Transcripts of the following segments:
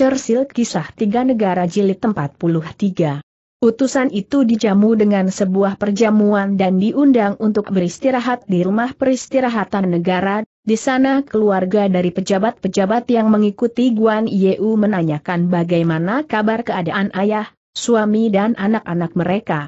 Churchill Kisah Tiga Negara Jilid 43. Utusan itu dijamu dengan sebuah perjamuan dan diundang untuk beristirahat di rumah peristirahatan negara, di sana keluarga dari pejabat-pejabat yang mengikuti Guan Yeu menanyakan bagaimana kabar keadaan ayah, suami dan anak-anak mereka.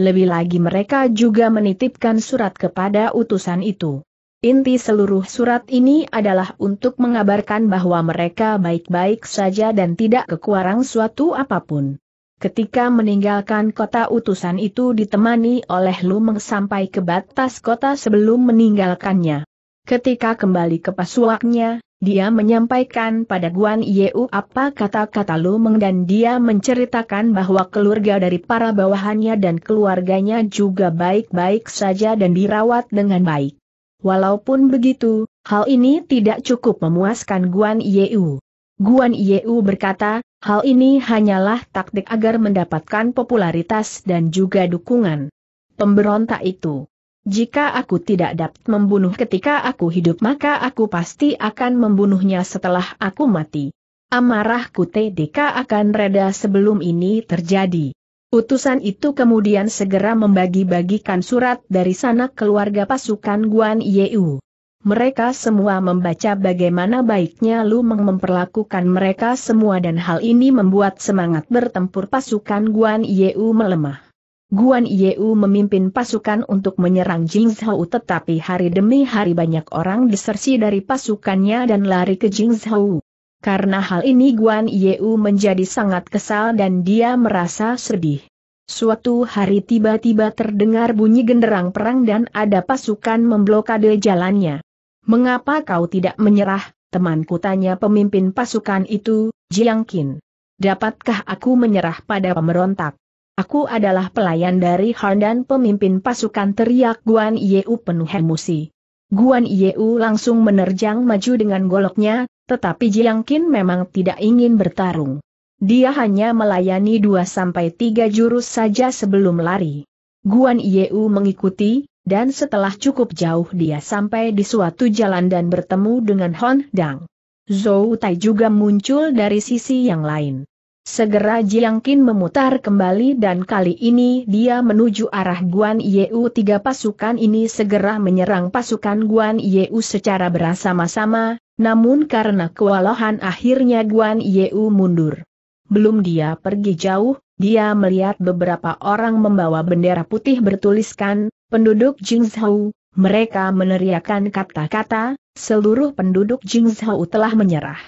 Lebih lagi mereka juga menitipkan surat kepada utusan itu. Inti seluruh surat ini adalah untuk mengabarkan bahwa mereka baik-baik saja dan tidak kekurangan suatu apapun. Ketika meninggalkan kota utusan itu ditemani oleh Lumeng sampai ke batas kota sebelum meninggalkannya. Ketika kembali ke pasuaknya, dia menyampaikan pada Guan Yeu apa kata-kata Lumeng dan dia menceritakan bahwa keluarga dari para bawahannya dan keluarganya juga baik-baik saja dan dirawat dengan baik. Walaupun begitu, hal ini tidak cukup memuaskan Guan Yeu. Guan Yeu berkata, hal ini hanyalah taktik agar mendapatkan popularitas dan juga dukungan. Pemberontak itu. Jika aku tidak dapat membunuh ketika aku hidup maka aku pasti akan membunuhnya setelah aku mati. Amarahku TDK akan reda sebelum ini terjadi. Utusan itu kemudian segera membagi-bagikan surat dari sanak keluarga pasukan Guan Yeu. Mereka semua membaca bagaimana baiknya Lu Meng memperlakukan mereka semua dan hal ini membuat semangat bertempur pasukan Guan Yeu melemah. Guan Yeu memimpin pasukan untuk menyerang Jingzhou tetapi hari demi hari banyak orang disersi dari pasukannya dan lari ke Jingzhou. Karena hal ini Guan Yeu menjadi sangat kesal dan dia merasa sedih. Suatu hari tiba-tiba terdengar bunyi genderang perang dan ada pasukan memblokade jalannya. Mengapa kau tidak menyerah, temanku tanya pemimpin pasukan itu, Jiang Qin. Dapatkah aku menyerah pada pemberontak? Aku adalah pelayan dari Han dan pemimpin pasukan teriak Guan Yeu penuh emosi. Guan Yeu langsung menerjang maju dengan goloknya, tetapi Jiang Qin memang tidak ingin bertarung. Dia hanya melayani dua sampai tiga jurus saja sebelum lari. Guan Yeu mengikuti, dan setelah cukup jauh dia sampai di suatu jalan dan bertemu dengan Hon Dang. Zhou Tai juga muncul dari sisi yang lain. Segera Jiang Qin memutar kembali dan kali ini dia menuju arah Guan Yeu. Tiga pasukan ini segera menyerang pasukan Guan Yeu secara bersama-sama, namun karena kewalahan akhirnya Guan Yeu mundur. Belum dia pergi jauh, dia melihat beberapa orang membawa bendera putih bertuliskan, penduduk Jingzhou, mereka meneriakan kata-kata, seluruh penduduk Jingzhou telah menyerah.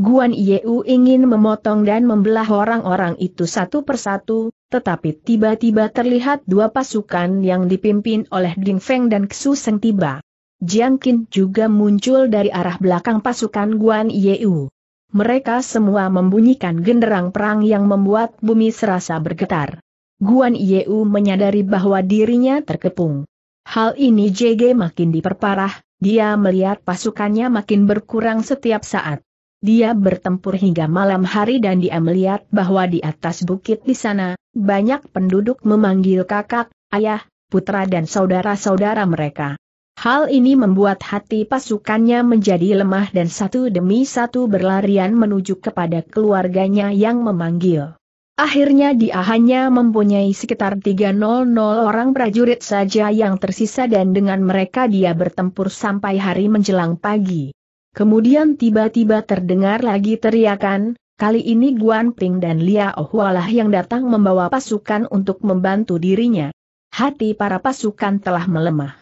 Guan Yeu ingin memotong dan membelah orang-orang itu satu persatu, tetapi tiba-tiba terlihat dua pasukan yang dipimpin oleh Ding Feng dan Xu Seng tiba. Jiang Qin juga muncul dari arah belakang pasukan Guan Yeu. Mereka semua membunyikan genderang perang yang membuat bumi serasa bergetar. Guan Yeu menyadari bahwa dirinya terkepung. Hal ini JG makin diperparah, dia melihat pasukannya makin berkurang setiap saat. Dia bertempur hingga malam hari dan dia melihat bahwa di atas bukit di sana, banyak penduduk memanggil kakak, ayah, putra dan saudara-saudara mereka. Hal ini membuat hati pasukannya menjadi lemah dan satu demi satu berlarian menuju kepada keluarganya yang memanggil. Akhirnya dia hanya mempunyai sekitar 300 orang prajurit saja yang tersisa dan dengan mereka dia bertempur sampai hari menjelang pagi. Kemudian tiba-tiba terdengar lagi teriakan, kali ini Guan Ping dan Lia Ohualah yang datang membawa pasukan untuk membantu dirinya. Hati para pasukan telah melemah.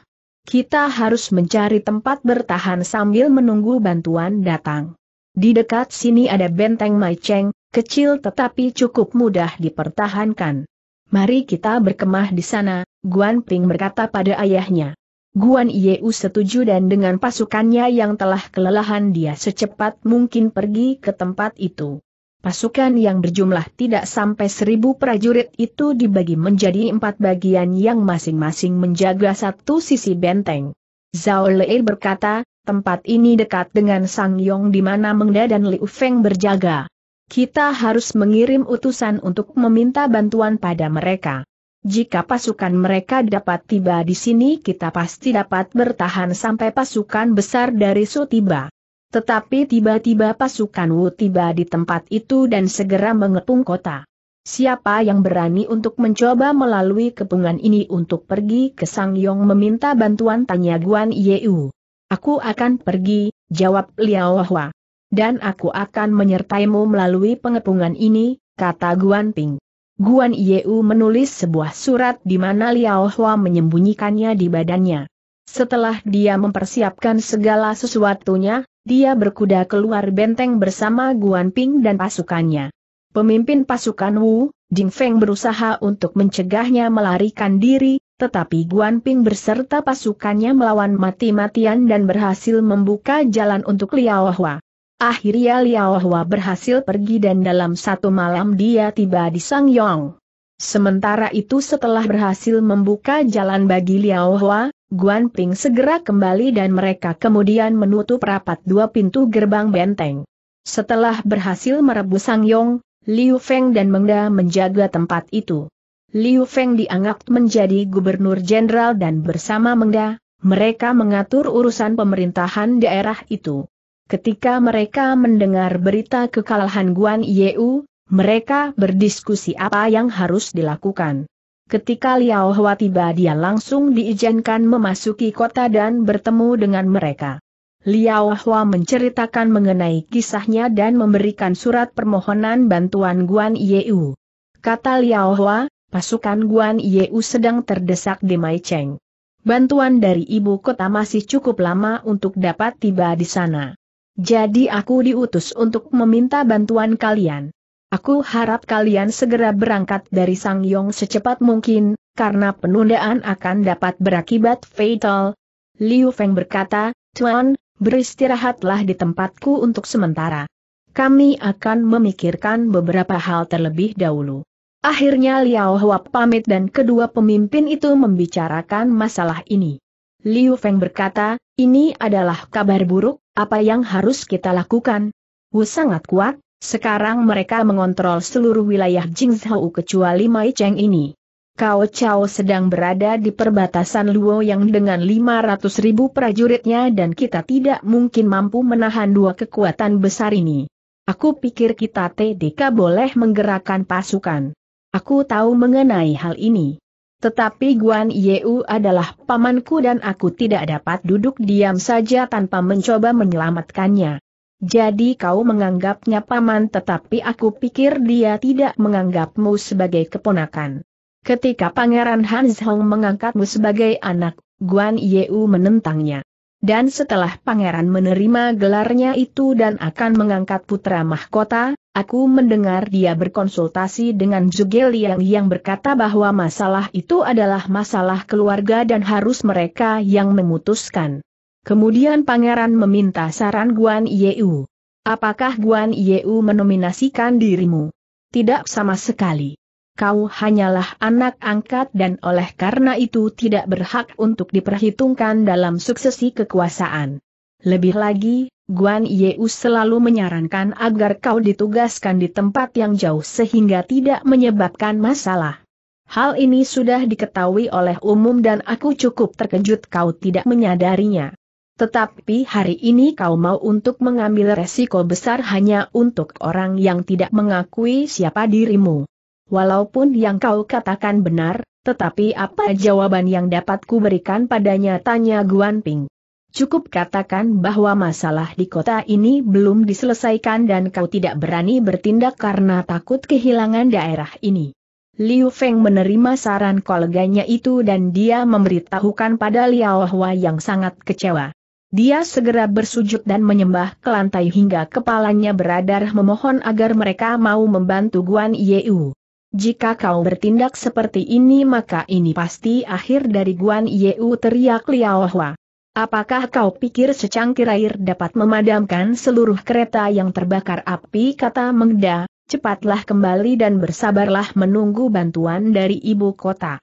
Kita harus mencari tempat bertahan sambil menunggu bantuan datang. Di dekat sini ada benteng Maiceng, kecil tetapi cukup mudah dipertahankan. Mari kita berkemah di sana, Guan Ping berkata pada ayahnya. Guan Yeu setuju dan dengan pasukannya yang telah kelelahan dia secepat mungkin pergi ke tempat itu. Pasukan yang berjumlah tidak sampai seribu prajurit itu dibagi menjadi empat bagian yang masing-masing menjaga satu sisi benteng. Zhao Lei berkata, tempat ini dekat dengan Sang Yong di mana Mengda dan Liu Feng berjaga. Kita harus mengirim utusan untuk meminta bantuan pada mereka. Jika pasukan mereka dapat tiba di sini kita pasti dapat bertahan sampai pasukan besar dari Su tiba. Tetapi tiba-tiba pasukan Wu tiba di tempat itu dan segera mengepung kota. Siapa yang berani untuk mencoba melalui kepungan ini untuk pergi ke Sang Yong meminta bantuan tanya Guan Yeu. Aku akan pergi, jawab Liao Hua. Dan aku akan menyertaimu melalui pengepungan ini, kata Guan Ping. Guan Yeu menulis sebuah surat di mana Liao Hua menyembunyikannya di badannya. Setelah dia mempersiapkan segala sesuatunya, dia berkuda keluar benteng bersama Guan Ping dan pasukannya. Pemimpin pasukan Wu, Jing Feng berusaha untuk mencegahnya melarikan diri, tetapi Guan Ping berserta pasukannya melawan mati-matian dan berhasil membuka jalan untuk Liao Hua. Akhirnya Liao Hua berhasil pergi dan dalam satu malam dia tiba di Sang Yong. Sementara itu setelah berhasil membuka jalan bagi Liao Hua, Guan Ping segera kembali dan mereka kemudian menutup rapat dua pintu gerbang benteng. Setelah berhasil merebus Sang Yong, Liu Feng dan Mengda menjaga tempat itu. Liu Feng dianggap menjadi gubernur jenderal dan bersama Mengda, mereka mengatur urusan pemerintahan daerah itu. Ketika mereka mendengar berita kekalahan Guan Yeu, mereka berdiskusi apa yang harus dilakukan. Ketika Liao Hua tiba dia langsung diizinkan memasuki kota dan bertemu dengan mereka. Liao Hua menceritakan mengenai kisahnya dan memberikan surat permohonan bantuan Guan Yeu. Kata Liao Hua, pasukan Guan Yeu sedang terdesak di Mai Cheng. Bantuan dari ibu kota masih cukup lama untuk dapat tiba di sana. Jadi aku diutus untuk meminta bantuan kalian. Aku harap kalian segera berangkat dari Sang Yong secepat mungkin, karena penundaan akan dapat berakibat fatal. Liu Feng berkata, Tuan, beristirahatlah di tempatku untuk sementara. Kami akan memikirkan beberapa hal terlebih dahulu. Akhirnya Liao Hua pamit dan kedua pemimpin itu membicarakan masalah ini. Liu Feng berkata, ini adalah kabar buruk, apa yang harus kita lakukan? Wu sangat kuat, sekarang mereka mengontrol seluruh wilayah Jingzhou kecuali Mai Cheng ini. Kao Chao sedang berada di perbatasan Luo yang dengan 500 ribu prajuritnya dan kita tidak mungkin mampu menahan dua kekuatan besar ini. Aku pikir kita TDK boleh menggerakkan pasukan. Aku tahu mengenai hal ini. Tetapi Guan Yeu adalah pamanku dan aku tidak dapat duduk diam saja tanpa mencoba menyelamatkannya. Jadi kau menganggapnya paman tetapi aku pikir dia tidak menganggapmu sebagai keponakan. Ketika Pangeran Hans Hong mengangkatmu sebagai anak, Guan Yeu menentangnya. Dan setelah pangeran menerima gelarnya itu dan akan mengangkat putra mahkota, aku mendengar dia berkonsultasi dengan Zhuge Liang yang berkata bahwa masalah itu adalah masalah keluarga dan harus mereka yang memutuskan. Kemudian pangeran meminta saran Guan Yeu. Apakah Guan Yeu menominasikan dirimu? Tidak sama sekali. Kau hanyalah anak angkat dan oleh karena itu tidak berhak untuk diperhitungkan dalam suksesi kekuasaan. Lebih lagi, Guan Yeu selalu menyarankan agar kau ditugaskan di tempat yang jauh sehingga tidak menyebabkan masalah. Hal ini sudah diketahui oleh umum dan aku cukup terkejut kau tidak menyadarinya. Tetapi hari ini kau mau untuk mengambil resiko besar hanya untuk orang yang tidak mengakui siapa dirimu. Walaupun yang kau katakan benar, tetapi apa jawaban yang dapat kuberikan padanya tanya Guan Ping. Cukup katakan bahwa masalah di kota ini belum diselesaikan dan kau tidak berani bertindak karena takut kehilangan daerah ini. Liu Feng menerima saran koleganya itu dan dia memberitahukan pada Liao Hua yang sangat kecewa. Dia segera bersujud dan menyembah ke lantai hingga kepalanya beradar memohon agar mereka mau membantu Guan Yeu. Jika kau bertindak seperti ini maka ini pasti akhir dari Guan Yeu teriak Liao Hua. Apakah kau pikir secangkir air dapat memadamkan seluruh kereta yang terbakar api kata Mengda, cepatlah kembali dan bersabarlah menunggu bantuan dari ibu kota.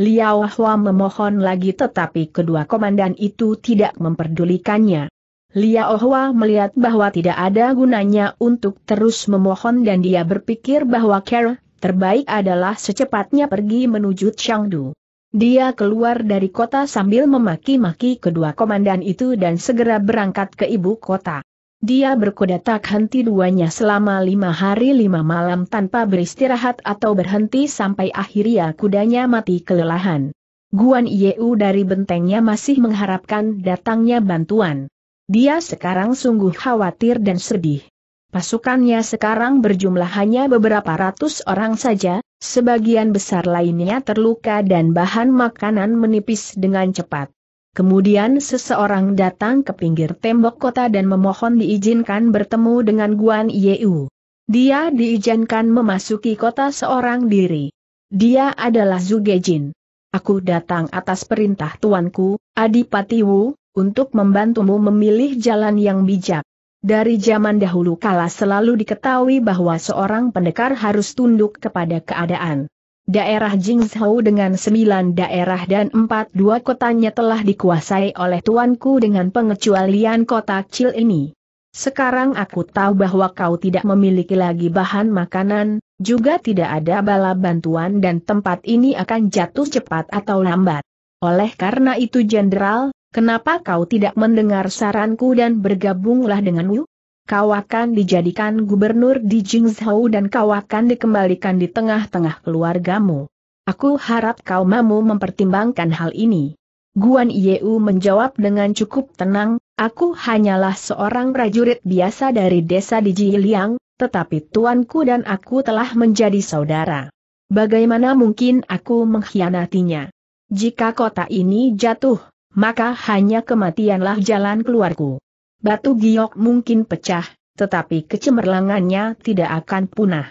Liao Hua memohon lagi tetapi kedua komandan itu tidak memperdulikannya. Liao Hua melihat bahwa tidak ada gunanya untuk terus memohon dan dia berpikir bahwa Kera, terbaik adalah secepatnya pergi menuju Chengdu. Dia keluar dari kota sambil memaki-maki kedua komandan itu dan segera berangkat ke ibu kota. Dia berkuda tak henti duanya selama lima hari lima malam tanpa beristirahat atau berhenti sampai akhirnya kudanya mati kelelahan. Guan Yeu dari bentengnya masih mengharapkan datangnya bantuan. Dia sekarang sungguh khawatir dan sedih. Pasukannya sekarang berjumlah hanya beberapa ratus orang saja, sebagian besar lainnya terluka dan bahan makanan menipis dengan cepat. Kemudian seseorang datang ke pinggir tembok kota dan memohon diizinkan bertemu dengan Guan Yeu. Dia diizinkan memasuki kota seorang diri. Dia adalah Zugejin. Aku datang atas perintah tuanku, Adipati Wu, untuk membantumu memilih jalan yang bijak. Dari zaman dahulu kala selalu diketahui bahwa seorang pendekar harus tunduk kepada keadaan. Daerah Jingzhou dengan sembilan daerah dan empat dua kotanya telah dikuasai oleh tuanku dengan pengecualian kota kecil ini. Sekarang aku tahu bahwa kau tidak memiliki lagi bahan makanan, juga tidak ada bala bantuan dan tempat ini akan jatuh cepat atau lambat. Oleh karena itu Jenderal, kenapa kau tidak mendengar saranku dan bergabunglah dengan Wu? kau akan dijadikan gubernur di Jingzhou dan kau akan dikembalikan di tengah-tengah keluargamu. Aku harap kau mampu mempertimbangkan hal ini. Guan Yeu menjawab dengan cukup tenang, aku hanyalah seorang prajurit biasa dari desa di Jiliang, tetapi tuanku dan aku telah menjadi saudara. Bagaimana mungkin aku mengkhianatinya? Jika kota ini jatuh, maka hanya kematianlah jalan keluarku. Batu giok mungkin pecah, tetapi kecemerlangannya tidak akan punah.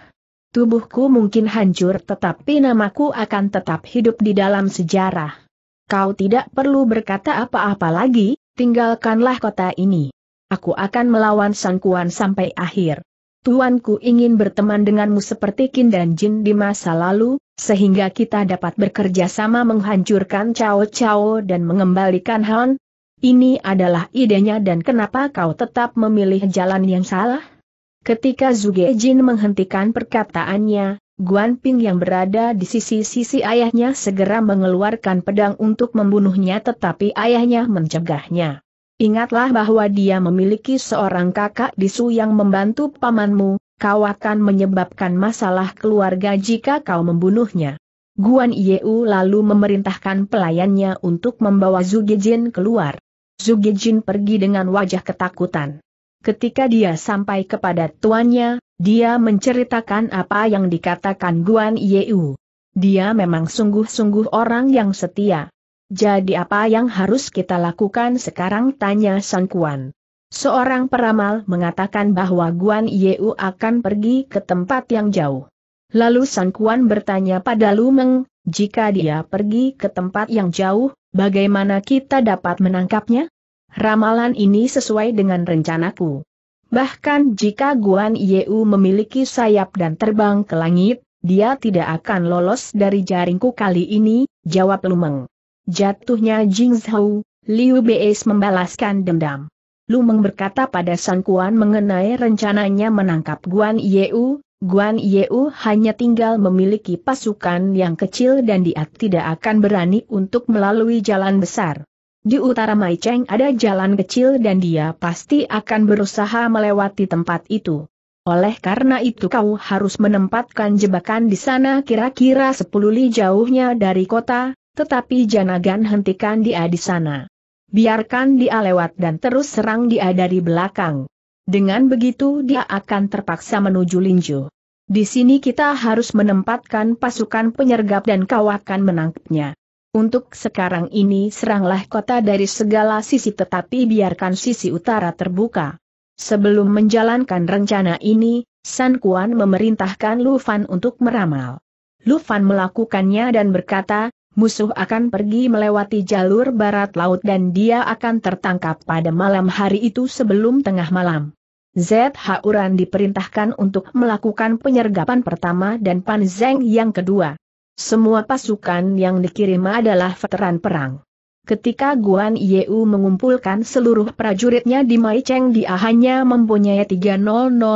Tubuhku mungkin hancur tetapi namaku akan tetap hidup di dalam sejarah. Kau tidak perlu berkata apa-apa lagi, tinggalkanlah kota ini. Aku akan melawan sangkuan sampai akhir. Tuanku ingin berteman denganmu seperti Kin dan Jin di masa lalu, sehingga kita dapat bekerja sama menghancurkan Cao Cao dan mengembalikan Han, ini adalah idenya dan kenapa kau tetap memilih jalan yang salah? Ketika Zuge Jin menghentikan perkataannya, Guan Ping yang berada di sisi-sisi ayahnya segera mengeluarkan pedang untuk membunuhnya tetapi ayahnya mencegahnya. Ingatlah bahwa dia memiliki seorang kakak di disu yang membantu pamanmu, kau akan menyebabkan masalah keluarga jika kau membunuhnya. Guan Yeu lalu memerintahkan pelayannya untuk membawa Zuge Jin keluar. Jin pergi dengan wajah ketakutan. Ketika dia sampai kepada tuannya, dia menceritakan apa yang dikatakan Guan Yeu. Dia memang sungguh-sungguh orang yang setia. Jadi apa yang harus kita lakukan sekarang tanya Sang Kuan. Seorang peramal mengatakan bahwa Guan Yeu akan pergi ke tempat yang jauh. Lalu Sang Kuan bertanya pada Lumeng, jika dia pergi ke tempat yang jauh, Bagaimana kita dapat menangkapnya? Ramalan ini sesuai dengan rencanaku. Bahkan jika Guan Yeu memiliki sayap dan terbang ke langit, dia tidak akan lolos dari jaringku kali ini, jawab Lumeng. Jatuhnya Jing Zhou, Liu Beis membalaskan dendam. Lumeng berkata pada Sang Kuan mengenai rencananya menangkap Guan Yeu, Guan Yeu hanya tinggal memiliki pasukan yang kecil dan dia tidak akan berani untuk melalui jalan besar. Di utara Mai Cheng ada jalan kecil dan dia pasti akan berusaha melewati tempat itu. Oleh karena itu kau harus menempatkan jebakan di sana kira-kira 10 li jauhnya dari kota, tetapi jangan hentikan dia di sana. Biarkan dia lewat dan terus serang dia dari belakang. Dengan begitu dia akan terpaksa menuju Linju. Di sini kita harus menempatkan pasukan penyergap dan kau akan menangkapnya. Untuk sekarang ini seranglah kota dari segala sisi tetapi biarkan sisi utara terbuka. Sebelum menjalankan rencana ini, San Kuan memerintahkan Lu Fan untuk meramal. Lu Fan melakukannya dan berkata, musuh akan pergi melewati jalur barat laut dan dia akan tertangkap pada malam hari itu sebelum tengah malam. ZH Uran diperintahkan untuk melakukan penyergapan pertama dan Pan Zeng yang kedua. Semua pasukan yang dikirim adalah veteran perang. Ketika Guan Yeu mengumpulkan seluruh prajuritnya di Mai Cheng dia hanya mempunyai 300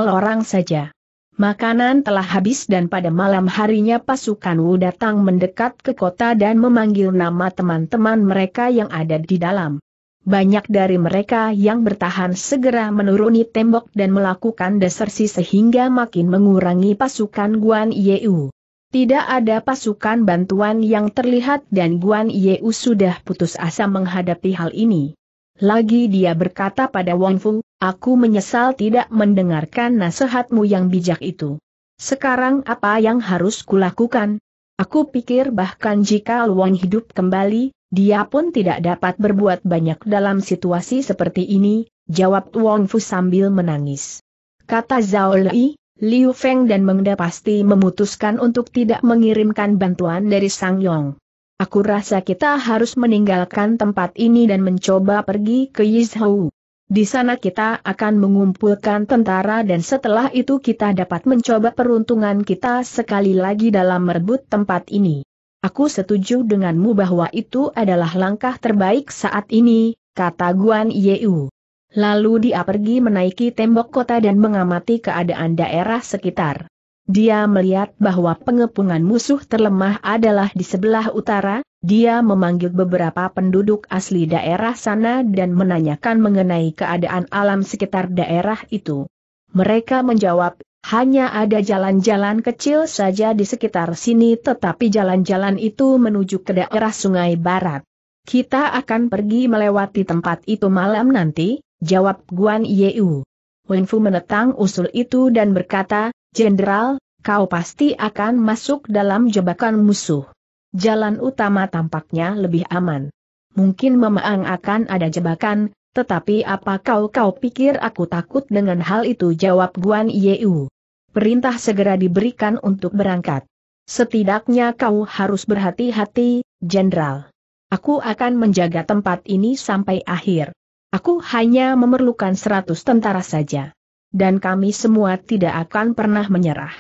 orang saja. Makanan telah habis dan pada malam harinya pasukan Wu datang mendekat ke kota dan memanggil nama teman-teman mereka yang ada di dalam. Banyak dari mereka yang bertahan segera menuruni tembok dan melakukan desersi sehingga makin mengurangi pasukan Guan Yeu. Tidak ada pasukan bantuan yang terlihat dan Guan Yeu sudah putus asa menghadapi hal ini. Lagi dia berkata pada Wang Fu, Aku menyesal tidak mendengarkan nasihatmu yang bijak itu. Sekarang apa yang harus kulakukan? Aku pikir bahkan jika Luang hidup kembali, dia pun tidak dapat berbuat banyak dalam situasi seperti ini, jawab Wong Fu sambil menangis. Kata Zhao Lei, Liu Feng dan Mengda pasti memutuskan untuk tidak mengirimkan bantuan dari Sang Yong. Aku rasa kita harus meninggalkan tempat ini dan mencoba pergi ke Yizhou. Di sana kita akan mengumpulkan tentara dan setelah itu kita dapat mencoba peruntungan kita sekali lagi dalam merebut tempat ini. Aku setuju denganmu bahwa itu adalah langkah terbaik saat ini, kata Guan Yeu. Lalu dia pergi menaiki tembok kota dan mengamati keadaan daerah sekitar. Dia melihat bahwa pengepungan musuh terlemah adalah di sebelah utara, dia memanggil beberapa penduduk asli daerah sana dan menanyakan mengenai keadaan alam sekitar daerah itu. Mereka menjawab, hanya ada jalan-jalan kecil saja di sekitar sini tetapi jalan-jalan itu menuju ke daerah sungai barat. Kita akan pergi melewati tempat itu malam nanti, jawab Guan Yeu. Wenfu menetang usul itu dan berkata, Jenderal, kau pasti akan masuk dalam jebakan musuh jalan utama tampaknya lebih aman. Mungkin memang akan ada jebakan, tetapi apa kau kau pikir aku takut dengan hal itu jawab Guan Yeu. Perintah segera diberikan untuk berangkat. Setidaknya kau harus berhati-hati, Jenderal. Aku akan menjaga tempat ini sampai akhir. Aku hanya memerlukan seratus tentara saja. Dan kami semua tidak akan pernah menyerah.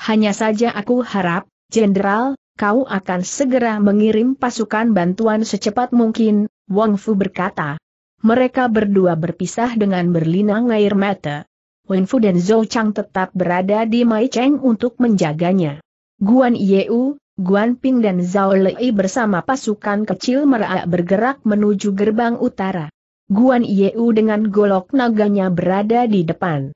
Hanya saja aku harap, Jenderal, kau akan segera mengirim pasukan bantuan secepat mungkin, Wang Fu berkata. Mereka berdua berpisah dengan berlinang air mata. Wen Fu dan Zhou Chang tetap berada di Mai Cheng untuk menjaganya. Guan Yeu, Guan Ping dan Zhao Lei bersama pasukan kecil meraak bergerak menuju gerbang utara. Guan Yeu dengan golok naganya berada di depan.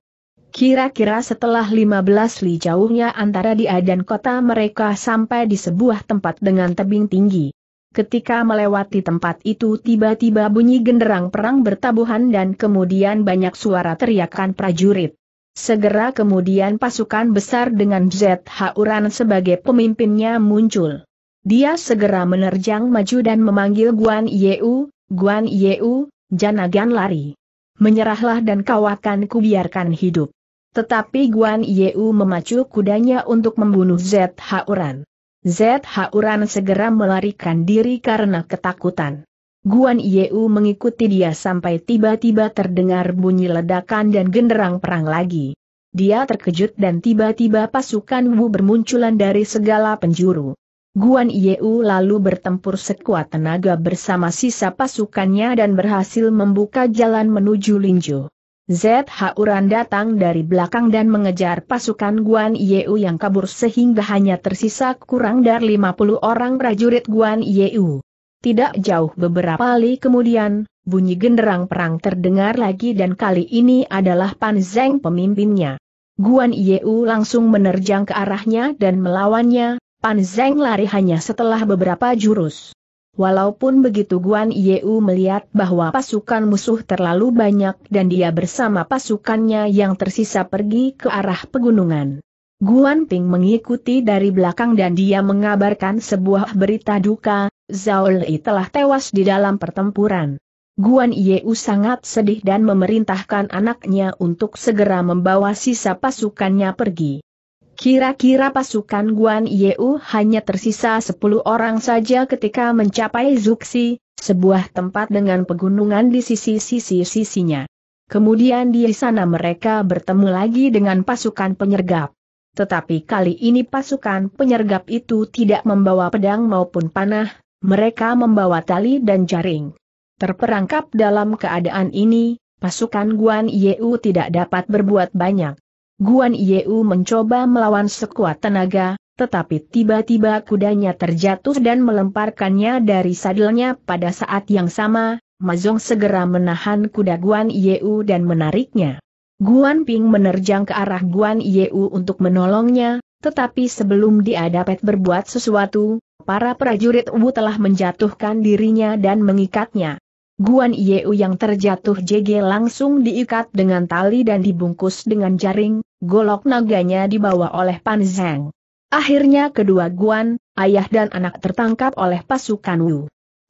Kira-kira setelah 15 li jauhnya antara dia dan kota mereka sampai di sebuah tempat dengan tebing tinggi. Ketika melewati tempat itu tiba-tiba bunyi genderang perang bertabuhan dan kemudian banyak suara teriakan prajurit. Segera kemudian pasukan besar dengan ZH Uran sebagai pemimpinnya muncul. Dia segera menerjang maju dan memanggil Guan Yeu, Guan Yeu, janagan lari. Menyerahlah dan kau ku biarkan hidup. Tetapi Guan Yeu memacu kudanya untuk membunuh ZH Uran. ZH Uran segera melarikan diri karena ketakutan. Guan Yeu mengikuti dia sampai tiba-tiba terdengar bunyi ledakan dan genderang perang lagi. Dia terkejut dan tiba-tiba pasukan Wu bermunculan dari segala penjuru. Guan Yeu lalu bertempur sekuat tenaga bersama sisa pasukannya dan berhasil membuka jalan menuju Linjo. ZH Uran datang dari belakang dan mengejar pasukan Guan Yeu yang kabur sehingga hanya tersisa kurang dari 50 orang prajurit Guan Yeu. Tidak jauh beberapa kali kemudian, bunyi genderang perang terdengar lagi dan kali ini adalah Pan Zeng pemimpinnya. Guan Yeu langsung menerjang ke arahnya dan melawannya, Pan Zeng lari hanya setelah beberapa jurus. Walaupun begitu Guan Yeu melihat bahwa pasukan musuh terlalu banyak dan dia bersama pasukannya yang tersisa pergi ke arah pegunungan. Guan Ping mengikuti dari belakang dan dia mengabarkan sebuah berita duka, Zhao Li telah tewas di dalam pertempuran. Guan Yeu sangat sedih dan memerintahkan anaknya untuk segera membawa sisa pasukannya pergi. Kira-kira pasukan Guan Yeu hanya tersisa 10 orang saja ketika mencapai Zuxi, sebuah tempat dengan pegunungan di sisi-sisi-sisinya. Kemudian di sana mereka bertemu lagi dengan pasukan penyergap. Tetapi kali ini pasukan penyergap itu tidak membawa pedang maupun panah, mereka membawa tali dan jaring. Terperangkap dalam keadaan ini, pasukan Guan Yeu tidak dapat berbuat banyak. Guan Yeu mencoba melawan sekuat tenaga, tetapi tiba-tiba kudanya terjatuh dan melemparkannya dari sadelnya pada saat yang sama, Mazong segera menahan kuda Guan Yeu dan menariknya. Guan Ping menerjang ke arah Guan Yeu untuk menolongnya, tetapi sebelum dia dapat berbuat sesuatu, para prajurit Wu telah menjatuhkan dirinya dan mengikatnya. Guan Yeu yang terjatuh JG langsung diikat dengan tali dan dibungkus dengan jaring, golok naganya dibawa oleh Pan Zhang. Akhirnya kedua Guan, ayah dan anak tertangkap oleh pasukan Wu.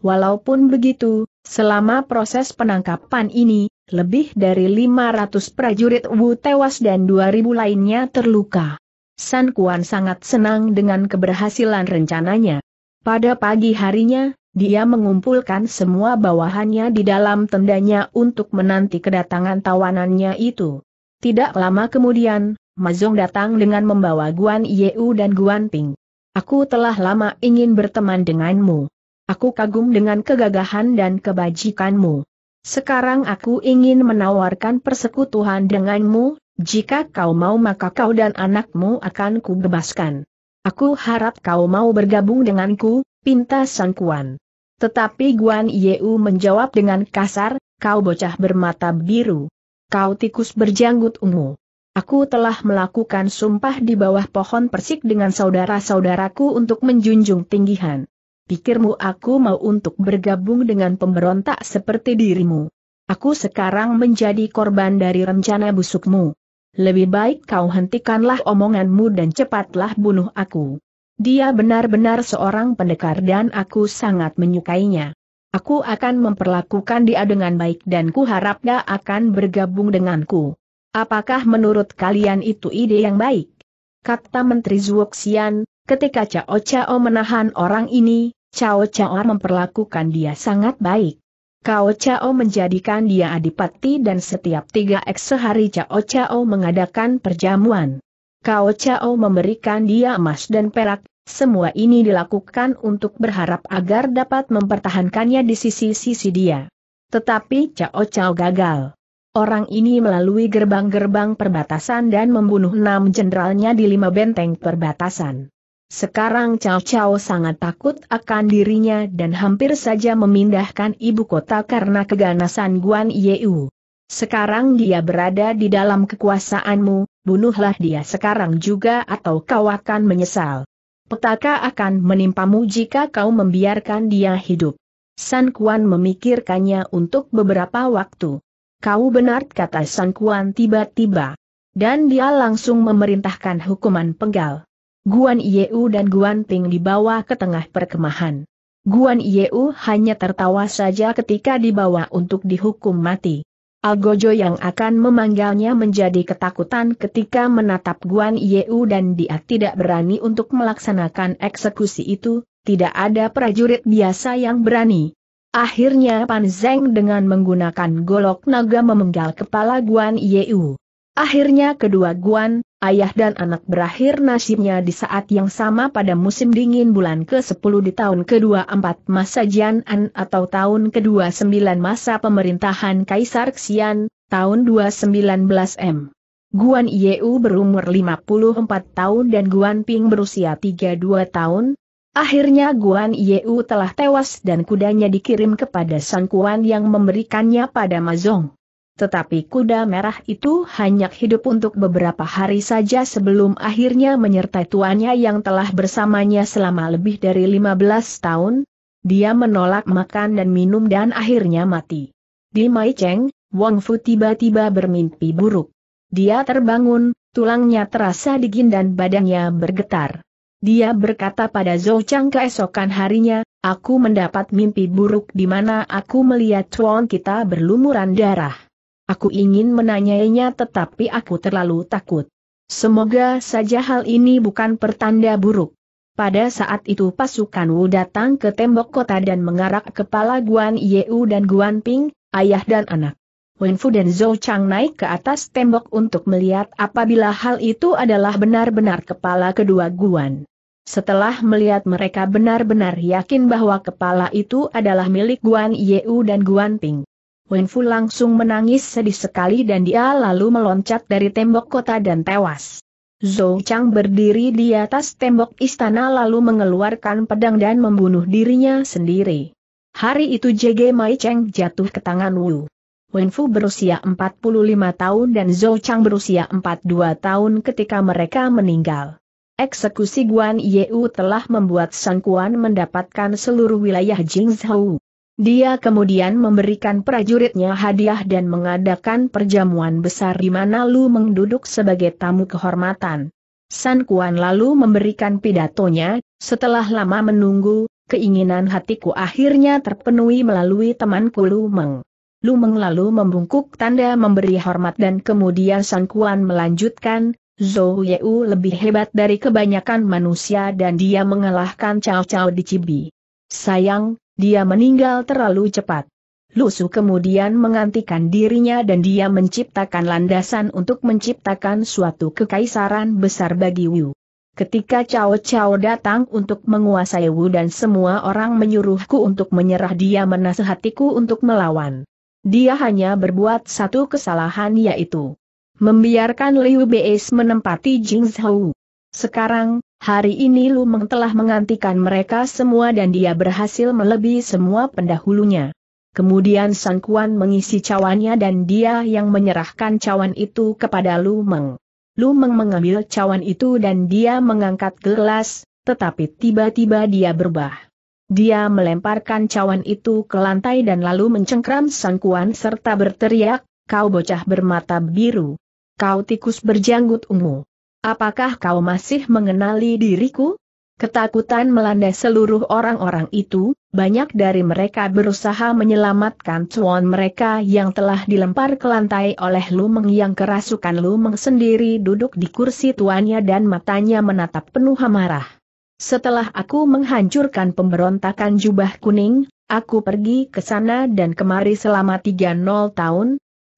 Walaupun begitu, selama proses penangkapan ini, lebih dari 500 prajurit Wu tewas dan 2000 lainnya terluka. San Kuan sangat senang dengan keberhasilan rencananya. Pada pagi harinya, dia mengumpulkan semua bawahannya di dalam tendanya untuk menanti kedatangan tawanannya itu. Tidak lama kemudian, Mazong datang dengan membawa Guan Yeu dan Guan Ping. Aku telah lama ingin berteman denganmu. Aku kagum dengan kegagahan dan kebajikanmu. Sekarang aku ingin menawarkan persekutuan denganmu, jika kau mau maka kau dan anakmu akan kubebaskan. Aku harap kau mau bergabung denganku, pinta Sang Kuan. Tetapi Guan Yeu menjawab dengan kasar, kau bocah bermata biru. Kau tikus berjanggut ungu. Aku telah melakukan sumpah di bawah pohon persik dengan saudara-saudaraku untuk menjunjung tinggihan. Pikirmu aku mau untuk bergabung dengan pemberontak seperti dirimu. Aku sekarang menjadi korban dari rencana busukmu. Lebih baik kau hentikanlah omonganmu dan cepatlah bunuh aku. Dia benar-benar seorang pendekar dan aku sangat menyukainya. Aku akan memperlakukan dia dengan baik dan kuharap dia akan bergabung denganku. Apakah menurut kalian itu ide yang baik? Kata Menteri Zuoxian, ketika Cao Cao menahan orang ini, Cao Cao memperlakukan dia sangat baik. Cao Cao menjadikan dia adipati dan setiap tiga eks sehari Cao Cao mengadakan perjamuan. Kao Chao memberikan dia emas dan perak, semua ini dilakukan untuk berharap agar dapat mempertahankannya di sisi-sisi dia. Tetapi Cao Cao gagal. Orang ini melalui gerbang-gerbang perbatasan dan membunuh enam jenderalnya di lima benteng perbatasan. Sekarang Cao Cao sangat takut akan dirinya dan hampir saja memindahkan ibu kota karena keganasan Guan Yeu. Sekarang dia berada di dalam kekuasaanmu, bunuhlah dia sekarang juga atau kau akan menyesal. Petaka akan menimpamu jika kau membiarkan dia hidup. San Kuan memikirkannya untuk beberapa waktu. Kau benar kata San Kuan tiba-tiba. Dan dia langsung memerintahkan hukuman penggal. Guan Yeu dan Guan Ping dibawa ke tengah perkemahan. Guan Yeu hanya tertawa saja ketika dibawa untuk dihukum mati. Algojo yang akan memanggilnya menjadi ketakutan ketika menatap Guan Yeu dan dia tidak berani untuk melaksanakan eksekusi itu, tidak ada prajurit biasa yang berani. Akhirnya Pan Zeng dengan menggunakan golok naga memenggal kepala Guan Yeu. Akhirnya kedua Guan, ayah dan anak berakhir nasibnya di saat yang sama pada musim dingin bulan ke-10 di tahun ke-24 masa Jianan atau tahun ke-29 masa pemerintahan Kaisar Xian, tahun 219M. Guan Yeu berumur 54 tahun dan Guan Ping berusia 32 tahun. Akhirnya Guan Yeu telah tewas dan kudanya dikirim kepada Sang Kuan yang memberikannya pada Mazong. Tetapi kuda merah itu hanya hidup untuk beberapa hari saja sebelum akhirnya menyertai tuannya yang telah bersamanya selama lebih dari 15 tahun. Dia menolak makan dan minum dan akhirnya mati. Di Mai Cheng, Wang Fu tiba-tiba bermimpi buruk. Dia terbangun, tulangnya terasa dingin dan badannya bergetar. Dia berkata pada Zhou Chang keesokan harinya, aku mendapat mimpi buruk di mana aku melihat cuan kita berlumuran darah. Aku ingin menanyainya tetapi aku terlalu takut. Semoga saja hal ini bukan pertanda buruk. Pada saat itu pasukan Wu datang ke tembok kota dan mengarak kepala Guan Yeu dan Guan Ping, ayah dan anak. Wen Fu dan Zhou Chang naik ke atas tembok untuk melihat apabila hal itu adalah benar-benar kepala kedua Guan. Setelah melihat mereka benar-benar yakin bahwa kepala itu adalah milik Guan Yeu dan Guan Ping. Wenfu langsung menangis sedih sekali dan dia lalu meloncat dari tembok kota dan tewas. Zhou Chang berdiri di atas tembok istana lalu mengeluarkan pedang dan membunuh dirinya sendiri. Hari itu JG Mai Cheng jatuh ke tangan Wu. Wenfu berusia 45 tahun dan Zhou Chang berusia 42 tahun ketika mereka meninggal. Eksekusi Guan Yeu telah membuat sang Kuan mendapatkan seluruh wilayah Jingzhou. Dia kemudian memberikan prajuritnya hadiah dan mengadakan perjamuan besar di mana Lu menduduk sebagai tamu kehormatan. San Kuan lalu memberikan pidatonya, setelah lama menunggu, keinginan hatiku akhirnya terpenuhi melalui temanku Lu Meng. Lu Meng lalu membungkuk tanda memberi hormat dan kemudian San Kuan melanjutkan, Zhou Yeu lebih hebat dari kebanyakan manusia dan dia mengalahkan Cao Cao di Cibi. Sayang, dia meninggal terlalu cepat. Lusu kemudian mengantikan dirinya dan dia menciptakan landasan untuk menciptakan suatu kekaisaran besar bagi Wu. Ketika Cao Cao datang untuk menguasai Wu dan semua orang menyuruhku untuk menyerah dia menasehatiku untuk melawan. Dia hanya berbuat satu kesalahan yaitu membiarkan Liu Bei menempati Jing Zhou. Sekarang, Hari ini Lumeng telah mengantikan mereka semua dan dia berhasil melebihi semua pendahulunya. Kemudian Sang Kuan mengisi cawannya dan dia yang menyerahkan cawan itu kepada Lu Lumeng mengambil cawan itu dan dia mengangkat gelas, tetapi tiba-tiba dia berubah. Dia melemparkan cawan itu ke lantai dan lalu mencengkram Sang Kuan serta berteriak, kau bocah bermata biru. Kau tikus berjanggut ungu. Apakah kau masih mengenali diriku? Ketakutan melanda seluruh orang-orang itu, banyak dari mereka berusaha menyelamatkan cuan mereka yang telah dilempar ke lantai oleh Lumeng yang kerasukan Lumeng sendiri duduk di kursi tuannya dan matanya menatap penuh amarah. Setelah aku menghancurkan pemberontakan jubah kuning, aku pergi ke sana dan kemari selama 30 tahun,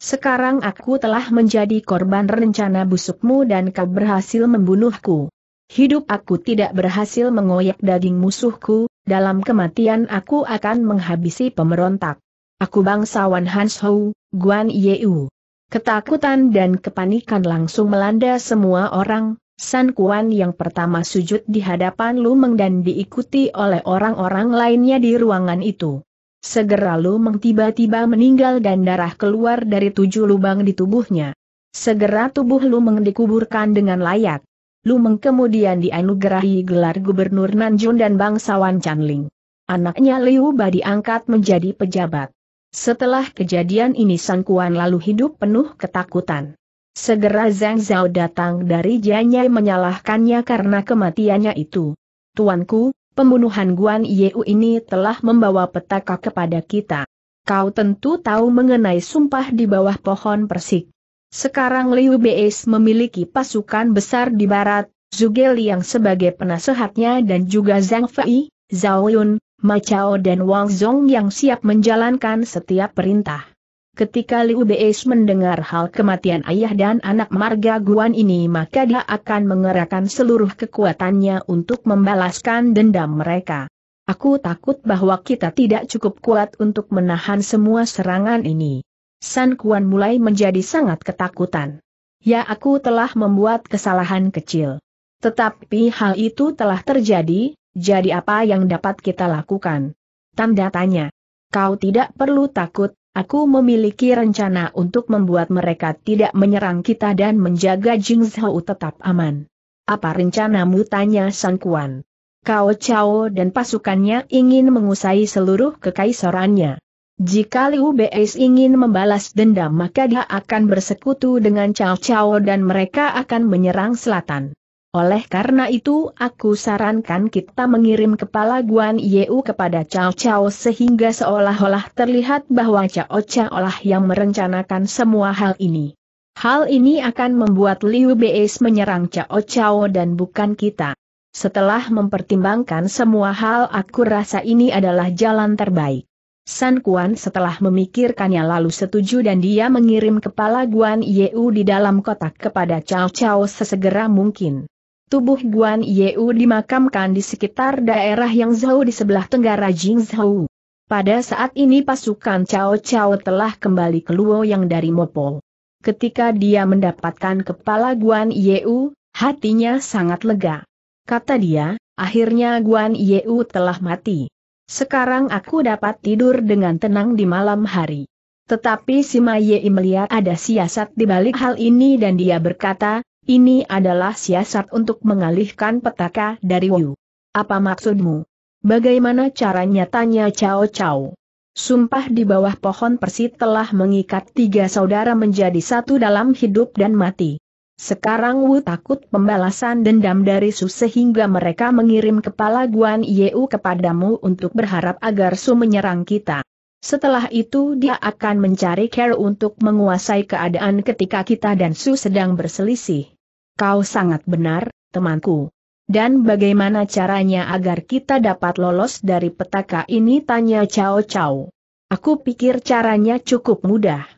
sekarang aku telah menjadi korban rencana busukmu dan kau berhasil membunuhku. Hidup aku tidak berhasil mengoyak daging musuhku, dalam kematian aku akan menghabisi pemberontak. Aku bangsawan Hans Hou, Guan Yeu. Ketakutan dan kepanikan langsung melanda semua orang, San Kuan yang pertama sujud di hadapan Lu Meng dan diikuti oleh orang-orang lainnya di ruangan itu. Segera Meng tiba-tiba meninggal dan darah keluar dari tujuh lubang di tubuhnya. Segera tubuh lu Meng dikuburkan dengan layak. Lu meng kemudian dianugerahi gelar Gubernur Nanjun dan bangsawan Chanling. Anaknya Liu Ba diangkat menjadi pejabat. Setelah kejadian ini Sang Kuan lalu hidup penuh ketakutan. Segera Zhang Zhao datang dari Jianyai menyalahkannya karena kematiannya itu. Tuanku, Pembunuhan Guan Yeu ini telah membawa petaka kepada kita. Kau tentu tahu mengenai sumpah di bawah pohon persik. Sekarang Liu Beis memiliki pasukan besar di barat, Zuge Liang sebagai penasehatnya dan juga Zhang Fei, Zhao Yun, Ma Chao dan Wang Zhong yang siap menjalankan setiap perintah. Ketika Liu Beis mendengar hal kematian ayah dan anak marga Guan ini maka dia akan mengerahkan seluruh kekuatannya untuk membalaskan dendam mereka. Aku takut bahwa kita tidak cukup kuat untuk menahan semua serangan ini. San Kuan mulai menjadi sangat ketakutan. Ya aku telah membuat kesalahan kecil. Tetapi hal itu telah terjadi, jadi apa yang dapat kita lakukan? Tanda tanya. Kau tidak perlu takut, Aku memiliki rencana untuk membuat mereka tidak menyerang kita dan menjaga Jing Zhou tetap aman. Apa rencanamu tanya Sang Kuan? Kao Chao dan pasukannya ingin mengusai seluruh kekaisarannya. Jika Liu Beis ingin membalas dendam maka dia akan bersekutu dengan Cao Cao dan mereka akan menyerang selatan. Oleh karena itu aku sarankan kita mengirim kepala Guan Yeu kepada Cao Cao sehingga seolah-olah terlihat bahwa Cao Cao lah yang merencanakan semua hal ini. Hal ini akan membuat Liu Beis menyerang Cao Cao dan bukan kita. Setelah mempertimbangkan semua hal aku rasa ini adalah jalan terbaik. San Kuan setelah memikirkannya lalu setuju dan dia mengirim kepala Guan Yeu di dalam kotak kepada Cao Cao sesegera mungkin. Tubuh Guan Yeu dimakamkan di sekitar daerah yang jauh di sebelah tenggara Jingzhou. Pada saat ini pasukan Cao Cao telah kembali ke Luo yang dari Mopo. Ketika dia mendapatkan kepala Guan Yeu, hatinya sangat lega. Kata dia, akhirnya Guan Yeu telah mati. Sekarang aku dapat tidur dengan tenang di malam hari. Tetapi si Yei melihat ada siasat di balik hal ini dan dia berkata, ini adalah siasat untuk mengalihkan petaka dari Wu. Apa maksudmu? Bagaimana caranya tanya Cao Cao? Sumpah di bawah pohon persit telah mengikat tiga saudara menjadi satu dalam hidup dan mati. Sekarang Wu takut pembalasan dendam dari Su sehingga mereka mengirim kepala Guan Yeu kepadamu untuk berharap agar Su menyerang kita. Setelah itu dia akan mencari care untuk menguasai keadaan ketika kita dan Su sedang berselisih. Kau sangat benar, temanku. Dan bagaimana caranya agar kita dapat lolos dari petaka ini tanya Cao Cao. Aku pikir caranya cukup mudah.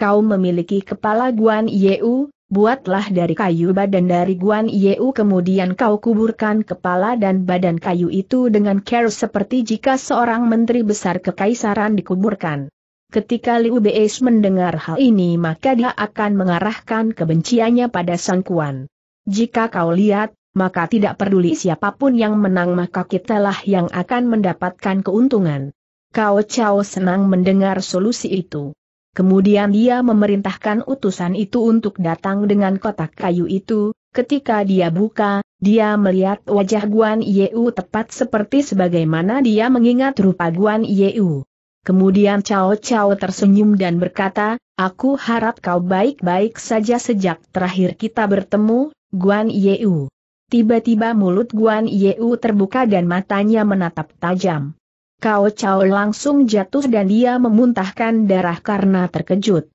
Kau memiliki kepala Guan Yeu, buatlah dari kayu badan dari Guan Yeu kemudian kau kuburkan kepala dan badan kayu itu dengan care seperti jika seorang menteri besar kekaisaran dikuburkan. Ketika Liu Beis mendengar hal ini maka dia akan mengarahkan kebenciannya pada Sang Kuan. Jika kau lihat, maka tidak peduli siapapun yang menang maka kitalah yang akan mendapatkan keuntungan. Kau Chao senang mendengar solusi itu. Kemudian dia memerintahkan utusan itu untuk datang dengan kotak kayu itu, ketika dia buka, dia melihat wajah Guan Yeu tepat seperti sebagaimana dia mengingat rupa Guan Yeu. Kemudian Cao Cao tersenyum dan berkata, Aku harap kau baik-baik saja sejak terakhir kita bertemu, Guan Yeu. Tiba-tiba mulut Guan Yeu terbuka dan matanya menatap tajam. Cao Cao langsung jatuh dan dia memuntahkan darah karena terkejut.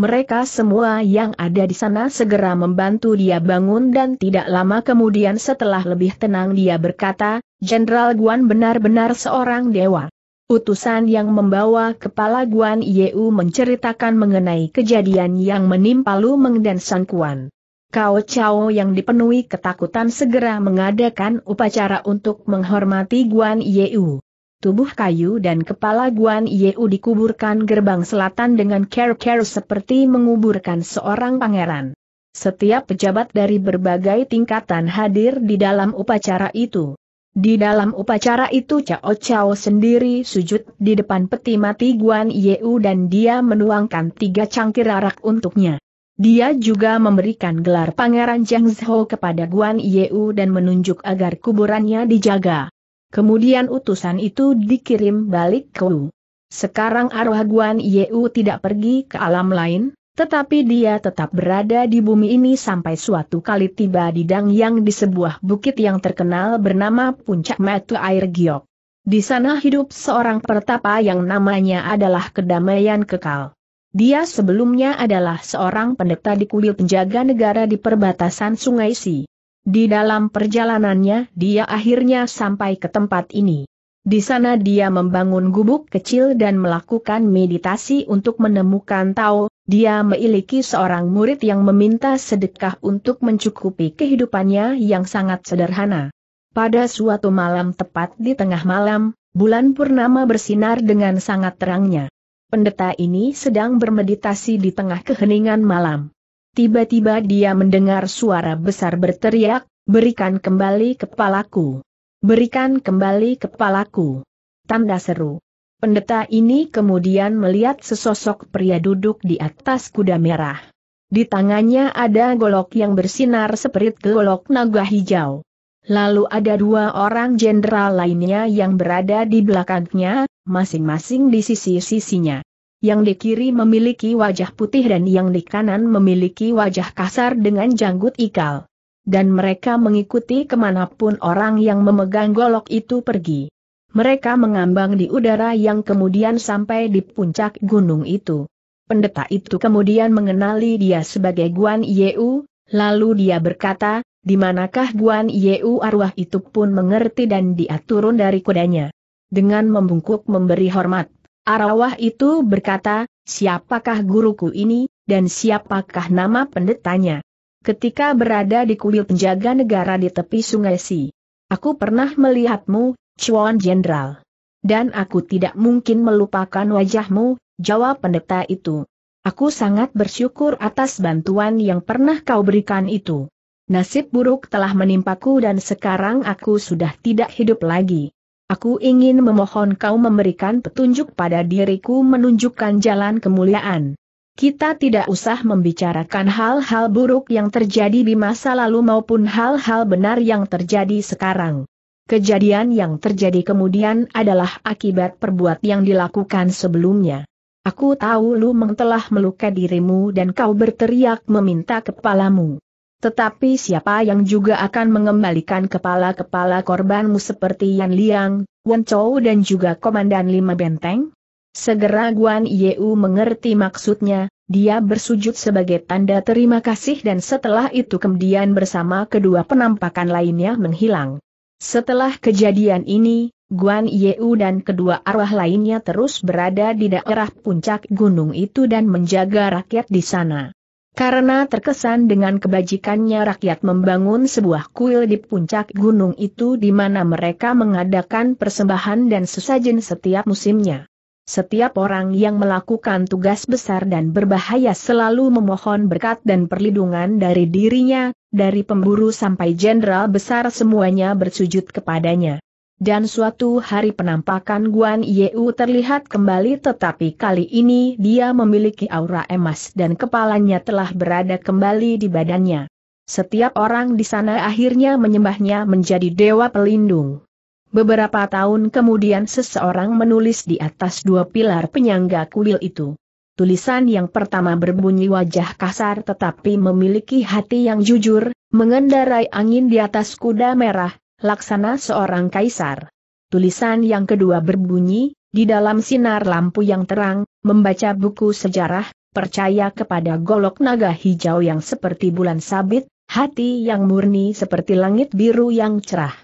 Mereka semua yang ada di sana segera membantu dia bangun dan tidak lama kemudian setelah lebih tenang dia berkata, Jenderal Guan benar-benar seorang dewa. Utusan yang membawa kepala Guan Yeu menceritakan mengenai kejadian yang menimpa Lu Meng dan San Kuan. Kao Chao yang dipenuhi ketakutan segera mengadakan upacara untuk menghormati Guan Yeu. Tubuh kayu dan kepala Guan Yeu dikuburkan gerbang selatan dengan care-care seperti menguburkan seorang pangeran. Setiap pejabat dari berbagai tingkatan hadir di dalam upacara itu. Di dalam upacara itu Cao Cao sendiri sujud di depan peti mati Guan Yeu dan dia menuangkan tiga cangkir arak untuknya. Dia juga memberikan gelar Pangeran Jiang Zhou kepada Guan Yeu dan menunjuk agar kuburannya dijaga. Kemudian utusan itu dikirim balik ke Wu. Sekarang arwah Guan Yeu tidak pergi ke alam lain, tetapi dia tetap berada di bumi ini sampai suatu kali tiba di Dang Yang di sebuah bukit yang terkenal bernama Puncak Metu Air Giok. Di sana hidup seorang pertapa yang namanya adalah Kedamaian Kekal. Dia sebelumnya adalah seorang pendeta di kuil penjaga negara di perbatasan Sungai Si. Di dalam perjalanannya dia akhirnya sampai ke tempat ini. Di sana dia membangun gubuk kecil dan melakukan meditasi untuk menemukan Tao dia memiliki seorang murid yang meminta sedekah untuk mencukupi kehidupannya yang sangat sederhana. Pada suatu malam tepat di tengah malam, bulan purnama bersinar dengan sangat terangnya. Pendeta ini sedang bermeditasi di tengah keheningan malam. Tiba-tiba dia mendengar suara besar berteriak, berikan kembali kepalaku. Berikan kembali kepalaku. Tanda seru. Pendeta ini kemudian melihat sesosok pria duduk di atas kuda merah. Di tangannya ada golok yang bersinar seperit golok naga hijau. Lalu ada dua orang jenderal lainnya yang berada di belakangnya, masing-masing di sisi-sisinya. Yang di kiri memiliki wajah putih dan yang di kanan memiliki wajah kasar dengan janggut ikal. Dan mereka mengikuti kemanapun orang yang memegang golok itu pergi mereka mengambang di udara yang kemudian sampai di puncak gunung itu. Pendeta itu kemudian mengenali dia sebagai Guan Yeu, lalu dia berkata, di manakah Guan Yeu arwah itu pun mengerti dan dia turun dari kudanya. Dengan membungkuk memberi hormat, arwah itu berkata, siapakah guruku ini, dan siapakah nama pendetanya. Ketika berada di kuil penjaga negara di tepi sungai Si, aku pernah melihatmu, Chuan Jenderal. Dan aku tidak mungkin melupakan wajahmu, jawab pendeta itu. Aku sangat bersyukur atas bantuan yang pernah kau berikan itu. Nasib buruk telah menimpaku dan sekarang aku sudah tidak hidup lagi. Aku ingin memohon kau memberikan petunjuk pada diriku menunjukkan jalan kemuliaan. Kita tidak usah membicarakan hal-hal buruk yang terjadi di masa lalu maupun hal-hal benar yang terjadi sekarang. Kejadian yang terjadi kemudian adalah akibat perbuat yang dilakukan sebelumnya. Aku tahu meng telah melukai dirimu dan kau berteriak meminta kepalamu. Tetapi siapa yang juga akan mengembalikan kepala-kepala korbanmu seperti Yan Liang, Wen Chou dan juga Komandan Lima Benteng? Segera Guan Yeu mengerti maksudnya, dia bersujud sebagai tanda terima kasih dan setelah itu kemudian bersama kedua penampakan lainnya menghilang. Setelah kejadian ini, Guan Yeu dan kedua arwah lainnya terus berada di daerah puncak gunung itu dan menjaga rakyat di sana. Karena terkesan dengan kebajikannya rakyat membangun sebuah kuil di puncak gunung itu di mana mereka mengadakan persembahan dan sesajen setiap musimnya. Setiap orang yang melakukan tugas besar dan berbahaya selalu memohon berkat dan perlindungan dari dirinya, dari pemburu sampai jenderal besar semuanya bersujud kepadanya. Dan suatu hari penampakan Guan Yeu terlihat kembali tetapi kali ini dia memiliki aura emas dan kepalanya telah berada kembali di badannya. Setiap orang di sana akhirnya menyembahnya menjadi dewa pelindung. Beberapa tahun kemudian seseorang menulis di atas dua pilar penyangga kuil itu. Tulisan yang pertama berbunyi wajah kasar tetapi memiliki hati yang jujur, mengendarai angin di atas kuda merah, laksana seorang kaisar. Tulisan yang kedua berbunyi, di dalam sinar lampu yang terang, membaca buku sejarah, percaya kepada golok naga hijau yang seperti bulan sabit, hati yang murni seperti langit biru yang cerah.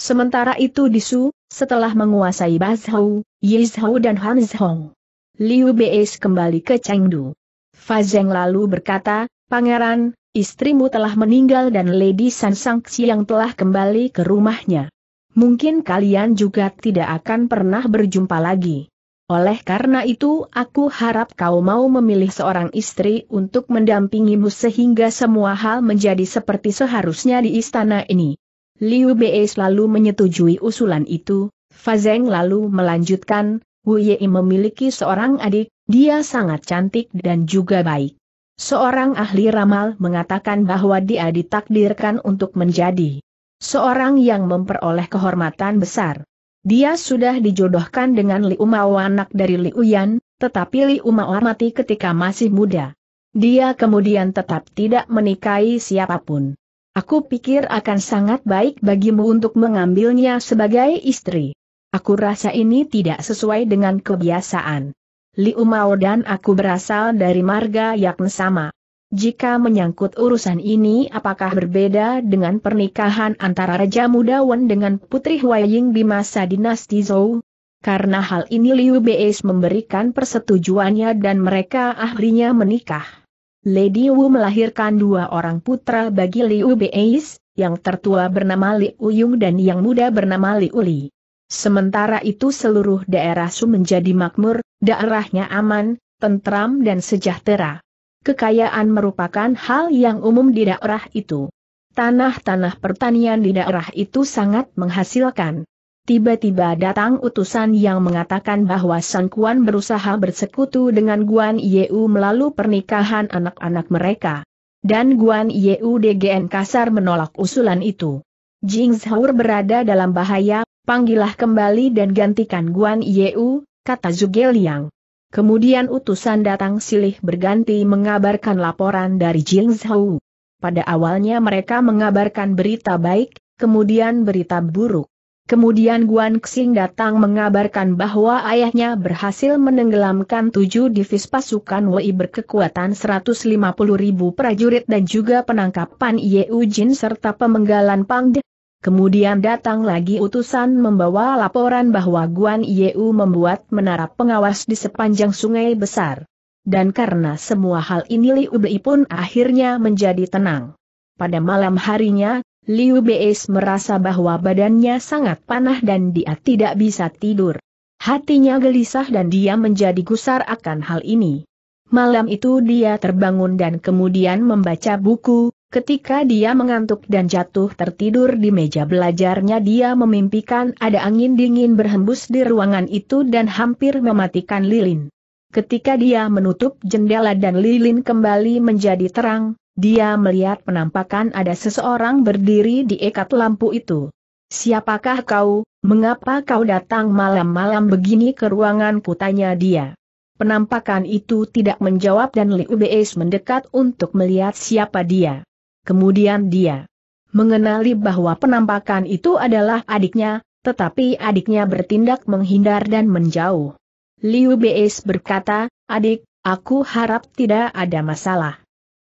Sementara itu di Su, setelah menguasai Bazhou, Yizhou dan Hanzhong, Liu Beis kembali ke Chengdu. Fazeng lalu berkata, Pangeran, istrimu telah meninggal dan Lady Sansang yang telah kembali ke rumahnya. Mungkin kalian juga tidak akan pernah berjumpa lagi. Oleh karena itu aku harap kau mau memilih seorang istri untuk mendampingimu sehingga semua hal menjadi seperti seharusnya di istana ini. Liu Bei selalu menyetujui usulan itu, Fazeng lalu melanjutkan, Wu Yei memiliki seorang adik, dia sangat cantik dan juga baik. Seorang ahli ramal mengatakan bahwa dia ditakdirkan untuk menjadi seorang yang memperoleh kehormatan besar. Dia sudah dijodohkan dengan Liu Mao anak dari Liu Yan, tetapi Liu Mao mati ketika masih muda. Dia kemudian tetap tidak menikahi siapapun. Aku pikir akan sangat baik bagimu untuk mengambilnya sebagai istri. Aku rasa ini tidak sesuai dengan kebiasaan. Liu Mao dan aku berasal dari marga yang sama. Jika menyangkut urusan ini apakah berbeda dengan pernikahan antara Raja Muda Wen dengan Putri Huaying di masa dinasti Zhou? Karena hal ini Liu Beis memberikan persetujuannya dan mereka akhirnya menikah. Lady Wu melahirkan dua orang putra bagi Liu Beis, yang tertua bernama Liu Yung dan yang muda bernama Liu Li. Sementara itu seluruh daerah Su menjadi makmur, daerahnya aman, tentram dan sejahtera. Kekayaan merupakan hal yang umum di daerah itu. Tanah-tanah pertanian di daerah itu sangat menghasilkan tiba-tiba datang utusan yang mengatakan bahwa Sang Kuan berusaha bersekutu dengan Guan Yeu melalui pernikahan anak-anak mereka. Dan Guan Yeu DGN kasar menolak usulan itu. Jing Zhaur berada dalam bahaya, panggillah kembali dan gantikan Guan Yeu, kata Zhuge Liang. Kemudian utusan datang silih berganti mengabarkan laporan dari Jing Zhao. Pada awalnya mereka mengabarkan berita baik, kemudian berita buruk. Kemudian Guan Xing datang mengabarkan bahwa ayahnya berhasil menenggelamkan tujuh divis pasukan Wei berkekuatan 150 ribu prajurit dan juga penangkapan Ye Jin serta pemenggalan Pangde. Kemudian datang lagi utusan membawa laporan bahwa Guan Yeu membuat menara pengawas di sepanjang sungai besar. Dan karena semua hal ini Liu Bei pun akhirnya menjadi tenang. Pada malam harinya, Liu Beis merasa bahwa badannya sangat panah dan dia tidak bisa tidur. Hatinya gelisah dan dia menjadi gusar akan hal ini. Malam itu dia terbangun dan kemudian membaca buku, ketika dia mengantuk dan jatuh tertidur di meja belajarnya dia memimpikan ada angin dingin berhembus di ruangan itu dan hampir mematikan lilin. Ketika dia menutup jendela dan lilin kembali menjadi terang, dia melihat penampakan ada seseorang berdiri di ekat lampu itu. Siapakah kau, mengapa kau datang malam-malam begini ke ruangan? Kutanya dia. Penampakan itu tidak menjawab dan Liu Beis mendekat untuk melihat siapa dia. Kemudian dia mengenali bahwa penampakan itu adalah adiknya, tetapi adiknya bertindak menghindar dan menjauh. Liu Beis berkata, adik, aku harap tidak ada masalah.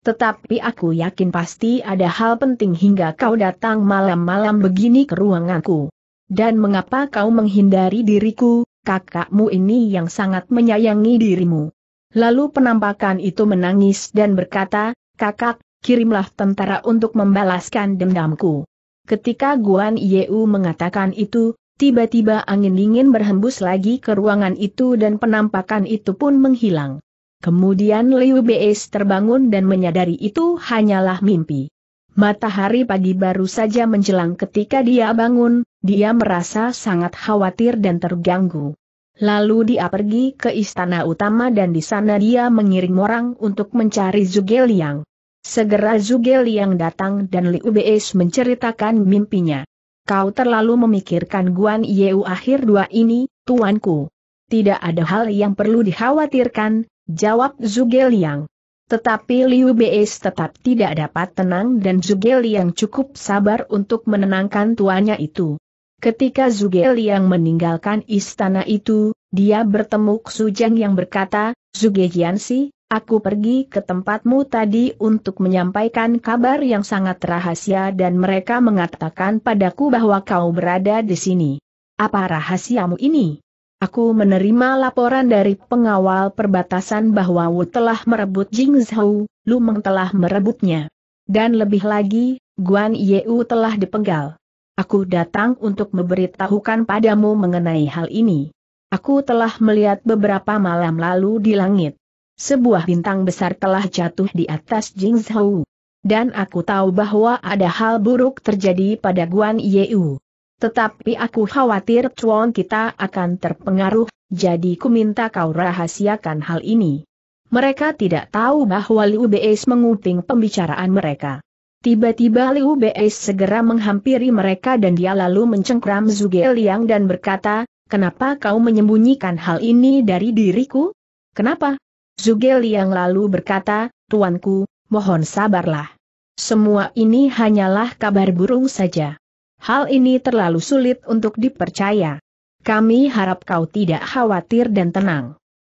Tetapi aku yakin pasti ada hal penting hingga kau datang malam-malam begini ke ruanganku. Dan mengapa kau menghindari diriku, kakakmu ini yang sangat menyayangi dirimu. Lalu penampakan itu menangis dan berkata, kakak, kirimlah tentara untuk membalaskan dendamku. Ketika Guan Yeu mengatakan itu, tiba-tiba angin dingin berhembus lagi ke ruangan itu dan penampakan itu pun menghilang. Kemudian Liu Beis terbangun dan menyadari itu hanyalah mimpi. Matahari pagi baru saja menjelang ketika dia bangun, dia merasa sangat khawatir dan terganggu. Lalu dia pergi ke istana utama dan di sana dia mengirim orang untuk mencari Zuge Liang. Segera Zuge Liang datang dan Liu Beis menceritakan mimpinya. Kau terlalu memikirkan Guan Yeu akhir dua ini, tuanku. Tidak ada hal yang perlu dikhawatirkan, Jawab Zuge Liang. Tetapi Liu Beis tetap tidak dapat tenang dan Zuge Liang cukup sabar untuk menenangkan tuannya itu. Ketika Zuge Liang meninggalkan istana itu, dia bertemu Zheng yang berkata, Zuge Zugeliansi, aku pergi ke tempatmu tadi untuk menyampaikan kabar yang sangat rahasia dan mereka mengatakan padaku bahwa kau berada di sini. Apa rahasiamu ini? Aku menerima laporan dari pengawal perbatasan bahwa Wu telah merebut Jing Zhou, Lu Meng telah merebutnya. Dan lebih lagi, Guan Yeu telah dipenggal. Aku datang untuk memberitahukan padamu mengenai hal ini. Aku telah melihat beberapa malam lalu di langit. Sebuah bintang besar telah jatuh di atas Jing Zhou. Dan aku tahu bahwa ada hal buruk terjadi pada Guan Yeu. Tetapi aku khawatir cuan kita akan terpengaruh, jadi ku minta kau rahasiakan hal ini. Mereka tidak tahu bahwa Liu Beis menguping pembicaraan mereka. Tiba-tiba Liu Beis segera menghampiri mereka dan dia lalu mencengkram Zuge Liang dan berkata, Kenapa kau menyembunyikan hal ini dari diriku? Kenapa? Zuge Liang lalu berkata, Tuanku, mohon sabarlah. Semua ini hanyalah kabar burung saja. Hal ini terlalu sulit untuk dipercaya. Kami harap kau tidak khawatir dan tenang.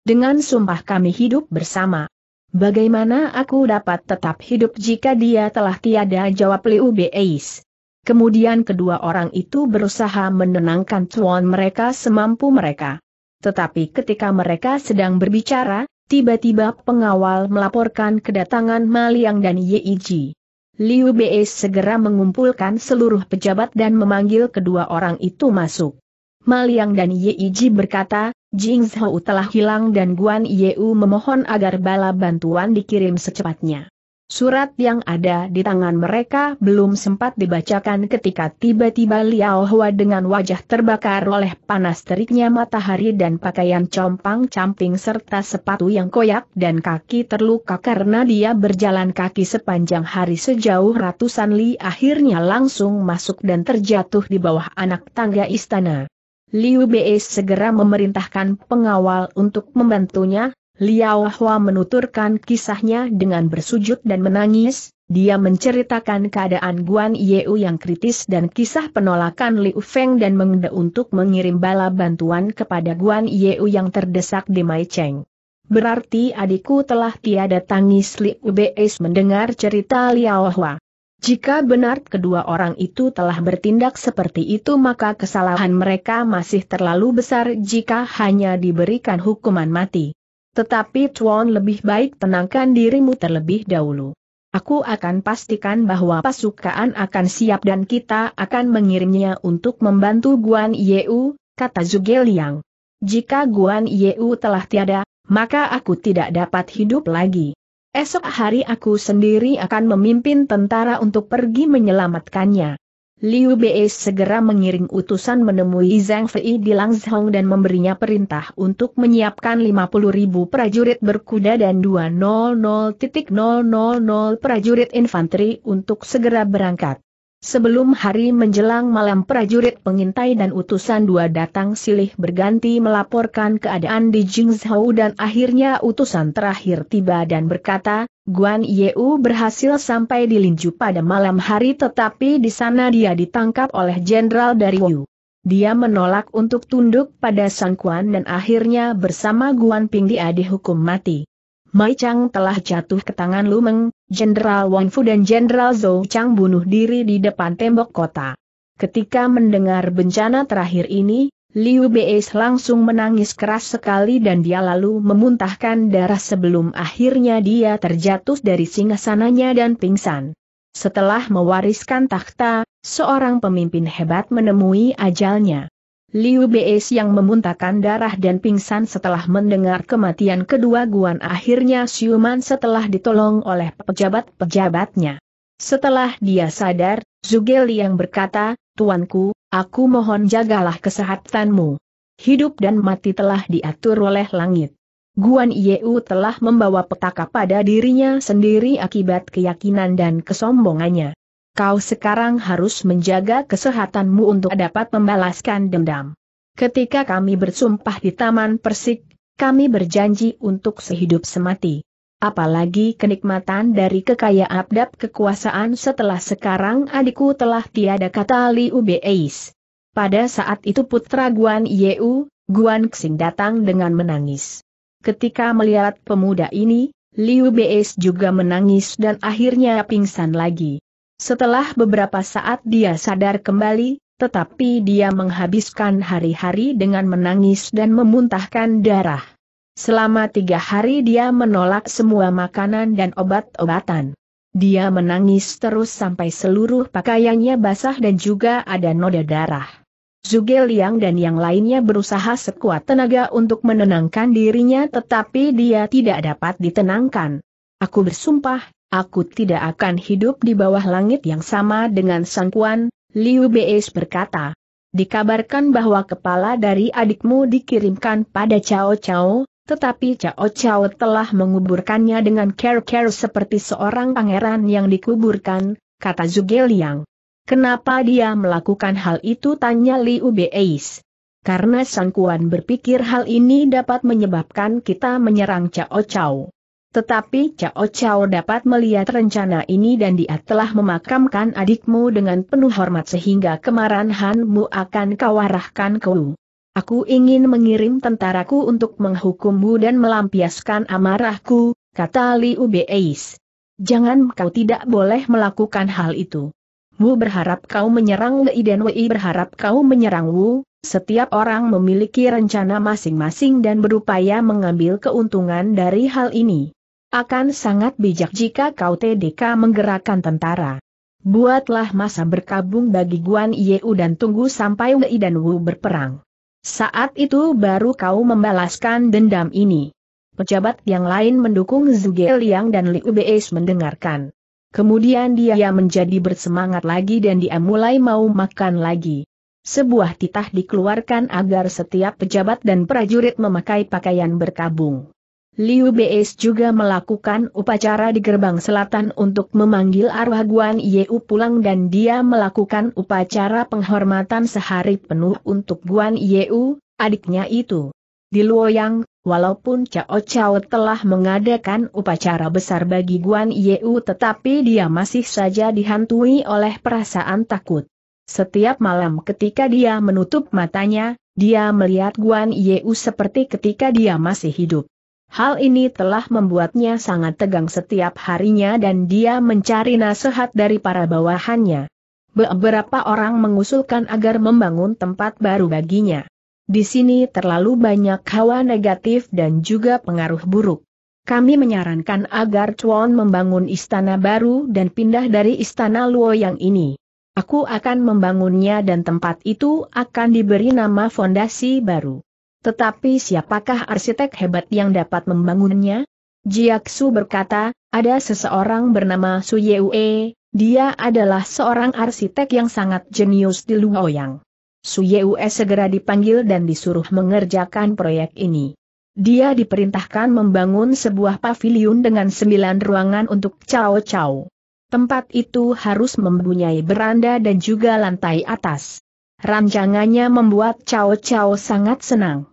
Dengan sumpah kami hidup bersama. Bagaimana aku dapat tetap hidup jika dia telah tiada jawab Liu Beis? Kemudian kedua orang itu berusaha menenangkan tuan mereka semampu mereka. Tetapi ketika mereka sedang berbicara, tiba-tiba pengawal melaporkan kedatangan Maliang dan Yeiji. Liu Bei segera mengumpulkan seluruh pejabat dan memanggil kedua orang itu masuk. Maliang dan Yeiji berkata, Jing Zhou telah hilang dan Guan Yeu memohon agar bala bantuan dikirim secepatnya. Surat yang ada di tangan mereka belum sempat dibacakan ketika tiba-tiba Liao Hua dengan wajah terbakar oleh panas teriknya matahari dan pakaian compang-camping serta sepatu yang koyak dan kaki terluka karena dia berjalan kaki sepanjang hari sejauh ratusan li akhirnya langsung masuk dan terjatuh di bawah anak tangga istana. Liu Bei segera memerintahkan pengawal untuk membantunya, Liao Hua menuturkan kisahnya dengan bersujud dan menangis, dia menceritakan keadaan Guan Yeu yang kritis dan kisah penolakan Liu Feng dan Mengde untuk mengirim bala bantuan kepada Guan Yeu yang terdesak di Mai Cheng. Berarti adikku telah tiada tangis Liu Beis mendengar cerita Liao Hua. Jika benar kedua orang itu telah bertindak seperti itu maka kesalahan mereka masih terlalu besar jika hanya diberikan hukuman mati. Tetapi Chuan lebih baik tenangkan dirimu terlebih dahulu. Aku akan pastikan bahwa pasukan akan siap dan kita akan mengirimnya untuk membantu Guan Yeu, kata Zhuge Liang. Jika Guan Yeu telah tiada, maka aku tidak dapat hidup lagi. Esok hari aku sendiri akan memimpin tentara untuk pergi menyelamatkannya. Liu Bei segera mengiring utusan menemui Zhang Fei di Langzhong dan memberinya perintah untuk menyiapkan 50 ribu prajurit berkuda dan 200.000 prajurit infanteri untuk segera berangkat. Sebelum hari menjelang malam prajurit pengintai dan utusan dua datang silih berganti melaporkan keadaan di Jingzhou dan akhirnya utusan terakhir tiba dan berkata, Guan Yeu berhasil sampai di Linju pada malam hari tetapi di sana dia ditangkap oleh jenderal dari Wu. Dia menolak untuk tunduk pada Sang Kuan dan akhirnya bersama Guan Ping dia dihukum mati. Mai Chang telah jatuh ke tangan Lumeng, Jenderal Wang Fu dan Jenderal Zhou Chang bunuh diri di depan tembok kota. Ketika mendengar bencana terakhir ini, Liu Beis langsung menangis keras sekali dan dia lalu memuntahkan darah sebelum akhirnya dia terjatuh dari singgasananya dan pingsan. Setelah mewariskan takhta, seorang pemimpin hebat menemui ajalnya. Liu Beis yang memuntahkan darah dan pingsan setelah mendengar kematian kedua Guan akhirnya siuman setelah ditolong oleh pejabat-pejabatnya. Setelah dia sadar, Zugeli yang berkata, Tuanku, aku mohon jagalah kesehatanmu. Hidup dan mati telah diatur oleh langit. Guan Yeu telah membawa petaka pada dirinya sendiri akibat keyakinan dan kesombongannya kau sekarang harus menjaga kesehatanmu untuk dapat membalaskan dendam. Ketika kami bersumpah di Taman Persik, kami berjanji untuk sehidup semati. Apalagi kenikmatan dari kekayaan abdab kekuasaan setelah sekarang adikku telah tiada kata Liu Beis. Pada saat itu putra Guan Yeu, Guan Xing datang dengan menangis. Ketika melihat pemuda ini, Liu Beis juga menangis dan akhirnya pingsan lagi. Setelah beberapa saat dia sadar kembali, tetapi dia menghabiskan hari-hari dengan menangis dan memuntahkan darah. Selama tiga hari dia menolak semua makanan dan obat-obatan. Dia menangis terus sampai seluruh pakaiannya basah dan juga ada noda darah. Zuge Liang dan yang lainnya berusaha sekuat tenaga untuk menenangkan dirinya tetapi dia tidak dapat ditenangkan. Aku bersumpah, Aku tidak akan hidup di bawah langit yang sama dengan Sangkuan, Liu Beis berkata. Dikabarkan bahwa kepala dari adikmu dikirimkan pada Cao Cao, tetapi Cao Cao telah menguburkannya dengan care-care seperti seorang pangeran yang dikuburkan, kata Zuge Liang. Kenapa dia melakukan hal itu tanya Liu Beis karena Sangkuan berpikir hal ini dapat menyebabkan kita menyerang Cao Cao. Tetapi Cao Cao dapat melihat rencana ini dan dia telah memakamkan adikmu dengan penuh hormat sehingga kemarahanmu akan kau arahkan kau. Aku ingin mengirim tentaraku untuk menghukummu dan melampiaskan amarahku, kata Liu Beis. Jangan kau tidak boleh melakukan hal itu. Mu berharap kau menyerang Lei dan Wei berharap kau menyerang Wu, setiap orang memiliki rencana masing-masing dan berupaya mengambil keuntungan dari hal ini. Akan sangat bijak jika kau TDK menggerakkan tentara. Buatlah masa berkabung bagi Guan Yeu dan tunggu sampai Wei dan Wu berperang. Saat itu baru kau membalaskan dendam ini. Pejabat yang lain mendukung Zuge Liang dan Liu Beis mendengarkan. Kemudian dia menjadi bersemangat lagi dan dia mulai mau makan lagi. Sebuah titah dikeluarkan agar setiap pejabat dan prajurit memakai pakaian berkabung. Liu Beis juga melakukan upacara di gerbang selatan untuk memanggil arwah Guan Yeu pulang dan dia melakukan upacara penghormatan sehari penuh untuk Guan Yeu, adiknya itu. Di Luoyang, walaupun Cao Cao telah mengadakan upacara besar bagi Guan Yeu tetapi dia masih saja dihantui oleh perasaan takut. Setiap malam ketika dia menutup matanya, dia melihat Guan Yeu seperti ketika dia masih hidup. Hal ini telah membuatnya sangat tegang setiap harinya dan dia mencari nasihat dari para bawahannya. Beberapa orang mengusulkan agar membangun tempat baru baginya. Di sini terlalu banyak hawa negatif dan juga pengaruh buruk. Kami menyarankan agar Chuan membangun istana baru dan pindah dari istana Luo yang ini. Aku akan membangunnya dan tempat itu akan diberi nama fondasi baru. Tetapi siapakah arsitek hebat yang dapat membangunnya? Jiaksu berkata, ada seseorang bernama Su Yue. dia adalah seorang arsitek yang sangat jenius di Luoyang. Su Yue segera dipanggil dan disuruh mengerjakan proyek ini. Dia diperintahkan membangun sebuah paviliun dengan sembilan ruangan untuk Cao Cao. Tempat itu harus mempunyai beranda dan juga lantai atas. Rancangannya membuat Cao Cao sangat senang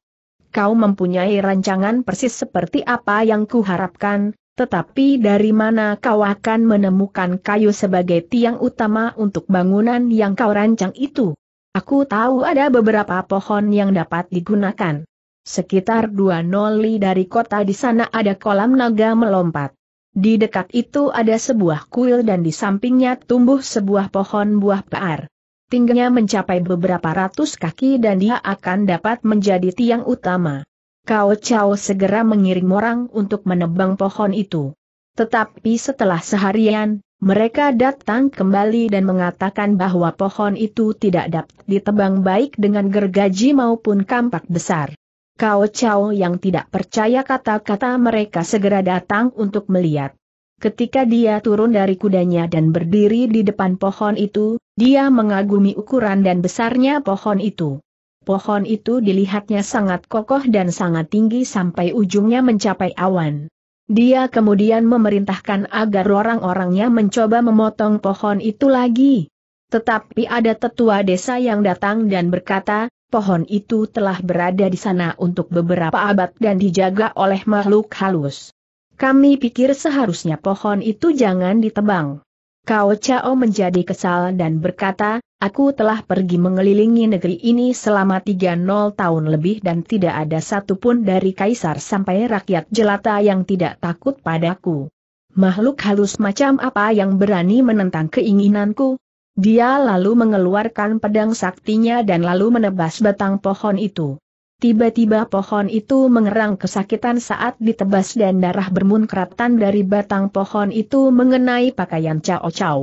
kau mempunyai rancangan persis seperti apa yang kuharapkan, tetapi dari mana kau akan menemukan kayu sebagai tiang utama untuk bangunan yang kau rancang itu? Aku tahu ada beberapa pohon yang dapat digunakan. Sekitar dua noli dari kota di sana ada kolam naga melompat. Di dekat itu ada sebuah kuil dan di sampingnya tumbuh sebuah pohon buah pear tingginya mencapai beberapa ratus kaki dan dia akan dapat menjadi tiang utama. Kau Chao segera mengirim orang untuk menebang pohon itu. Tetapi setelah seharian, mereka datang kembali dan mengatakan bahwa pohon itu tidak dapat ditebang baik dengan gergaji maupun kampak besar. Kau Chao yang tidak percaya kata-kata mereka segera datang untuk melihat. Ketika dia turun dari kudanya dan berdiri di depan pohon itu, dia mengagumi ukuran dan besarnya pohon itu. Pohon itu dilihatnya sangat kokoh dan sangat tinggi sampai ujungnya mencapai awan. Dia kemudian memerintahkan agar orang-orangnya mencoba memotong pohon itu lagi. Tetapi ada tetua desa yang datang dan berkata, pohon itu telah berada di sana untuk beberapa abad dan dijaga oleh makhluk halus. Kami pikir seharusnya pohon itu jangan ditebang. Kao Chao menjadi kesal dan berkata, aku telah pergi mengelilingi negeri ini selama 30 tahun lebih dan tidak ada satupun dari kaisar sampai rakyat jelata yang tidak takut padaku. Makhluk halus macam apa yang berani menentang keinginanku? Dia lalu mengeluarkan pedang saktinya dan lalu menebas batang pohon itu. Tiba-tiba pohon itu mengerang kesakitan saat ditebas dan darah bermunkratan dari batang pohon itu mengenai pakaian Cao Cao.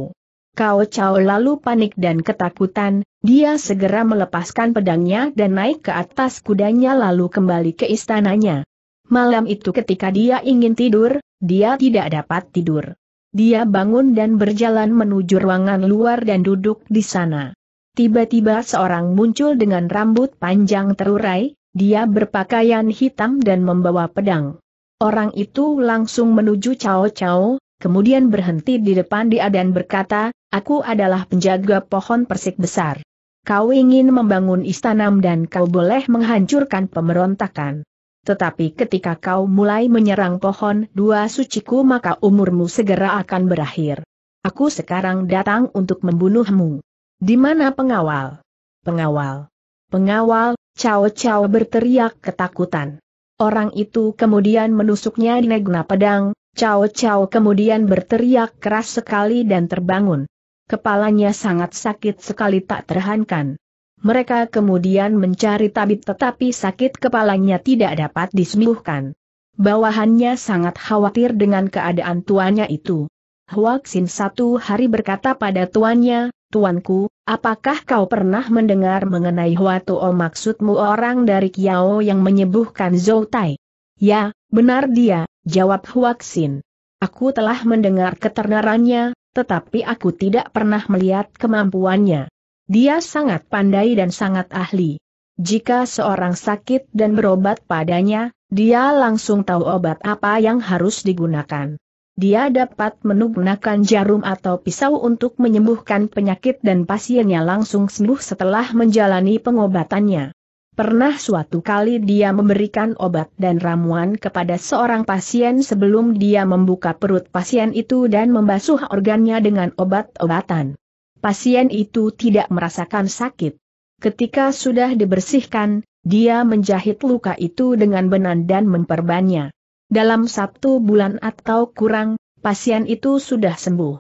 Cao Cao lalu panik dan ketakutan, dia segera melepaskan pedangnya dan naik ke atas kudanya lalu kembali ke istananya. Malam itu ketika dia ingin tidur, dia tidak dapat tidur. Dia bangun dan berjalan menuju ruangan luar dan duduk di sana. Tiba-tiba seorang muncul dengan rambut panjang terurai, dia berpakaian hitam dan membawa pedang. Orang itu langsung menuju Cao Cao, kemudian berhenti di depan dia dan berkata, Aku adalah penjaga pohon persik besar. Kau ingin membangun istanam dan kau boleh menghancurkan pemberontakan. Tetapi ketika kau mulai menyerang pohon dua suciku maka umurmu segera akan berakhir. Aku sekarang datang untuk membunuhmu. Di mana pengawal? Pengawal. Pengawal, Cao Cao berteriak ketakutan. Orang itu kemudian menusuknya di negna pedang, Cao Cao kemudian berteriak keras sekali dan terbangun. Kepalanya sangat sakit sekali tak terhankan. Mereka kemudian mencari tabib tetapi sakit kepalanya tidak dapat disembuhkan. Bawahannya sangat khawatir dengan keadaan tuannya itu. Huaxin satu hari berkata pada tuannya, Tuanku, Apakah kau pernah mendengar mengenai Huatu O maksudmu orang dari Kiao yang menyembuhkan Zhou Tai? Ya, benar dia, jawab Huaxin. Aku telah mendengar ketenarannya, tetapi aku tidak pernah melihat kemampuannya. Dia sangat pandai dan sangat ahli. Jika seorang sakit dan berobat padanya, dia langsung tahu obat apa yang harus digunakan dia dapat menggunakan jarum atau pisau untuk menyembuhkan penyakit dan pasiennya langsung sembuh setelah menjalani pengobatannya. Pernah suatu kali dia memberikan obat dan ramuan kepada seorang pasien sebelum dia membuka perut pasien itu dan membasuh organnya dengan obat-obatan. Pasien itu tidak merasakan sakit. Ketika sudah dibersihkan, dia menjahit luka itu dengan benang dan memperbannya. Dalam satu bulan atau kurang, pasien itu sudah sembuh.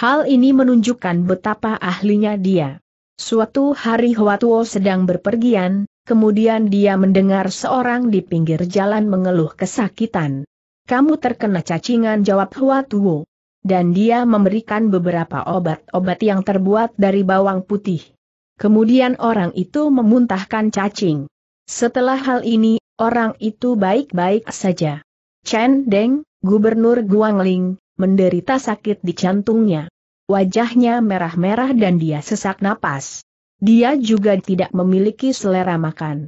Hal ini menunjukkan betapa ahlinya dia. Suatu hari Huatuo sedang berpergian, kemudian dia mendengar seorang di pinggir jalan mengeluh kesakitan. Kamu terkena cacingan jawab Huatuo, Dan dia memberikan beberapa obat-obat yang terbuat dari bawang putih. Kemudian orang itu memuntahkan cacing. Setelah hal ini, orang itu baik-baik saja. Chen Deng, Gubernur Guangling, menderita sakit di jantungnya. Wajahnya merah-merah dan dia sesak napas. Dia juga tidak memiliki selera makan.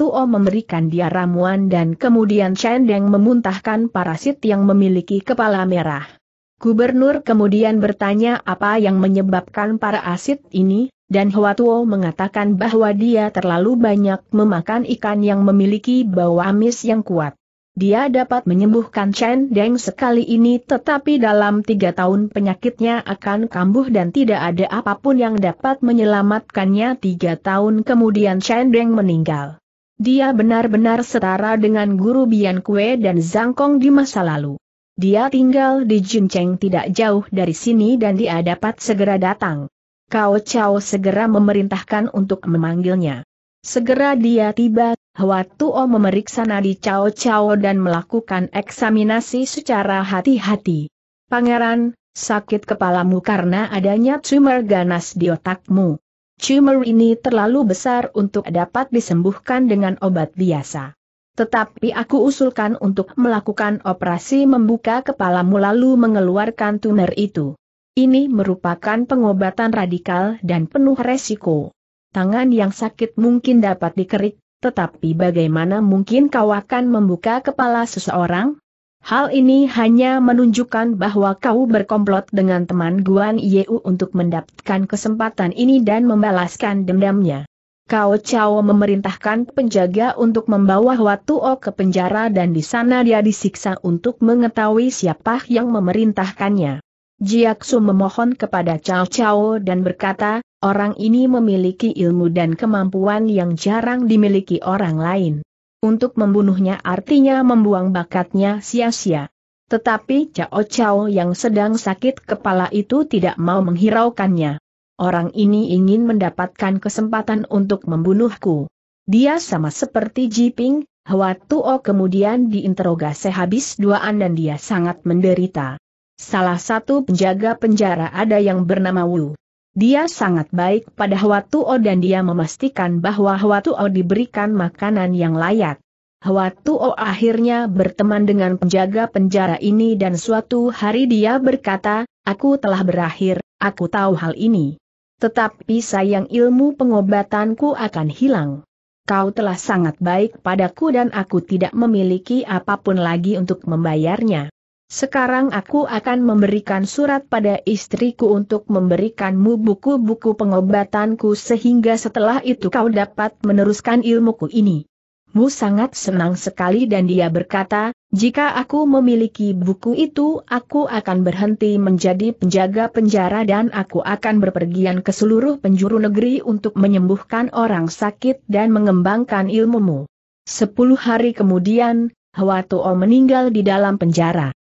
Tuo memberikan dia ramuan dan kemudian Chen Deng memuntahkan parasit yang memiliki kepala merah. Gubernur kemudian bertanya apa yang menyebabkan para parasit ini, dan Tuo mengatakan bahwa dia terlalu banyak memakan ikan yang memiliki bau amis yang kuat. Dia dapat menyembuhkan Chen Deng sekali ini tetapi dalam tiga tahun penyakitnya akan kambuh dan tidak ada apapun yang dapat menyelamatkannya tiga tahun kemudian Chen Deng meninggal. Dia benar-benar setara dengan guru Bian Kue dan Zhang Kong di masa lalu. Dia tinggal di Jincheng tidak jauh dari sini dan dia dapat segera datang. Kao Chao segera memerintahkan untuk memanggilnya. Segera dia tiba Hwa Tuo memeriksa nadi Cao Cao dan melakukan eksaminasi secara hati-hati. Pangeran, sakit kepalamu karena adanya tumor ganas di otakmu. Tumor ini terlalu besar untuk dapat disembuhkan dengan obat biasa. Tetapi aku usulkan untuk melakukan operasi membuka kepalamu lalu mengeluarkan tumor itu. Ini merupakan pengobatan radikal dan penuh resiko. Tangan yang sakit mungkin dapat dikerik, tetapi bagaimana mungkin kau akan membuka kepala seseorang? Hal ini hanya menunjukkan bahwa kau berkomplot dengan teman Guan Yeu untuk mendapatkan kesempatan ini dan membalaskan dendamnya. Kau Chao memerintahkan penjaga untuk membawa Watu O ke penjara dan di sana dia disiksa untuk mengetahui siapa yang memerintahkannya. Jiaksu memohon kepada Chao Chao dan berkata, Orang ini memiliki ilmu dan kemampuan yang jarang dimiliki orang lain. Untuk membunuhnya artinya membuang bakatnya sia-sia. Tetapi Cao Cao yang sedang sakit kepala itu tidak mau menghiraukannya. Orang ini ingin mendapatkan kesempatan untuk membunuhku. Dia sama seperti Jiping, Hua Tuo kemudian diinterogasi habis duaan dan dia sangat menderita. Salah satu penjaga penjara ada yang bernama Wu. Dia sangat baik pada O dan dia memastikan bahwa O diberikan makanan yang layak. O akhirnya berteman dengan penjaga penjara ini dan suatu hari dia berkata, aku telah berakhir, aku tahu hal ini. Tetapi sayang ilmu pengobatanku akan hilang. Kau telah sangat baik padaku dan aku tidak memiliki apapun lagi untuk membayarnya. Sekarang aku akan memberikan surat pada istriku untuk memberikanmu buku-buku pengobatanku sehingga setelah itu kau dapat meneruskan ilmuku ini. Mu sangat senang sekali dan dia berkata, jika aku memiliki buku itu aku akan berhenti menjadi penjaga penjara dan aku akan berpergian ke seluruh penjuru negeri untuk menyembuhkan orang sakit dan mengembangkan ilmumu. Sepuluh hari kemudian, Hwato'o meninggal di dalam penjara.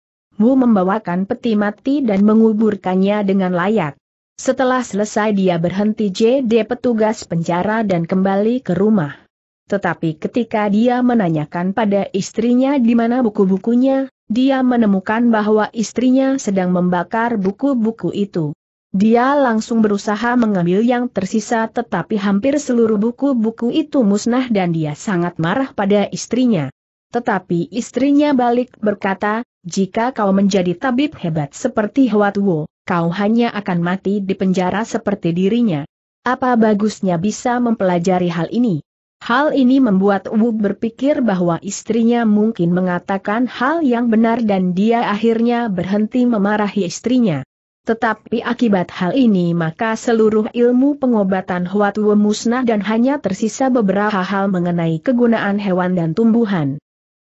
Wu membawakan peti mati dan menguburkannya dengan layak. Setelah selesai dia berhenti JD petugas penjara dan kembali ke rumah. Tetapi ketika dia menanyakan pada istrinya di mana buku-bukunya, dia menemukan bahwa istrinya sedang membakar buku-buku itu. Dia langsung berusaha mengambil yang tersisa tetapi hampir seluruh buku-buku itu musnah dan dia sangat marah pada istrinya. Tetapi istrinya balik berkata, jika kau menjadi tabib hebat seperti Huatuo, kau hanya akan mati di penjara seperti dirinya. Apa bagusnya bisa mempelajari hal ini? Hal ini membuat Wu berpikir bahwa istrinya mungkin mengatakan hal yang benar dan dia akhirnya berhenti memarahi istrinya. Tetapi akibat hal ini maka seluruh ilmu pengobatan Huatuo musnah dan hanya tersisa beberapa hal mengenai kegunaan hewan dan tumbuhan.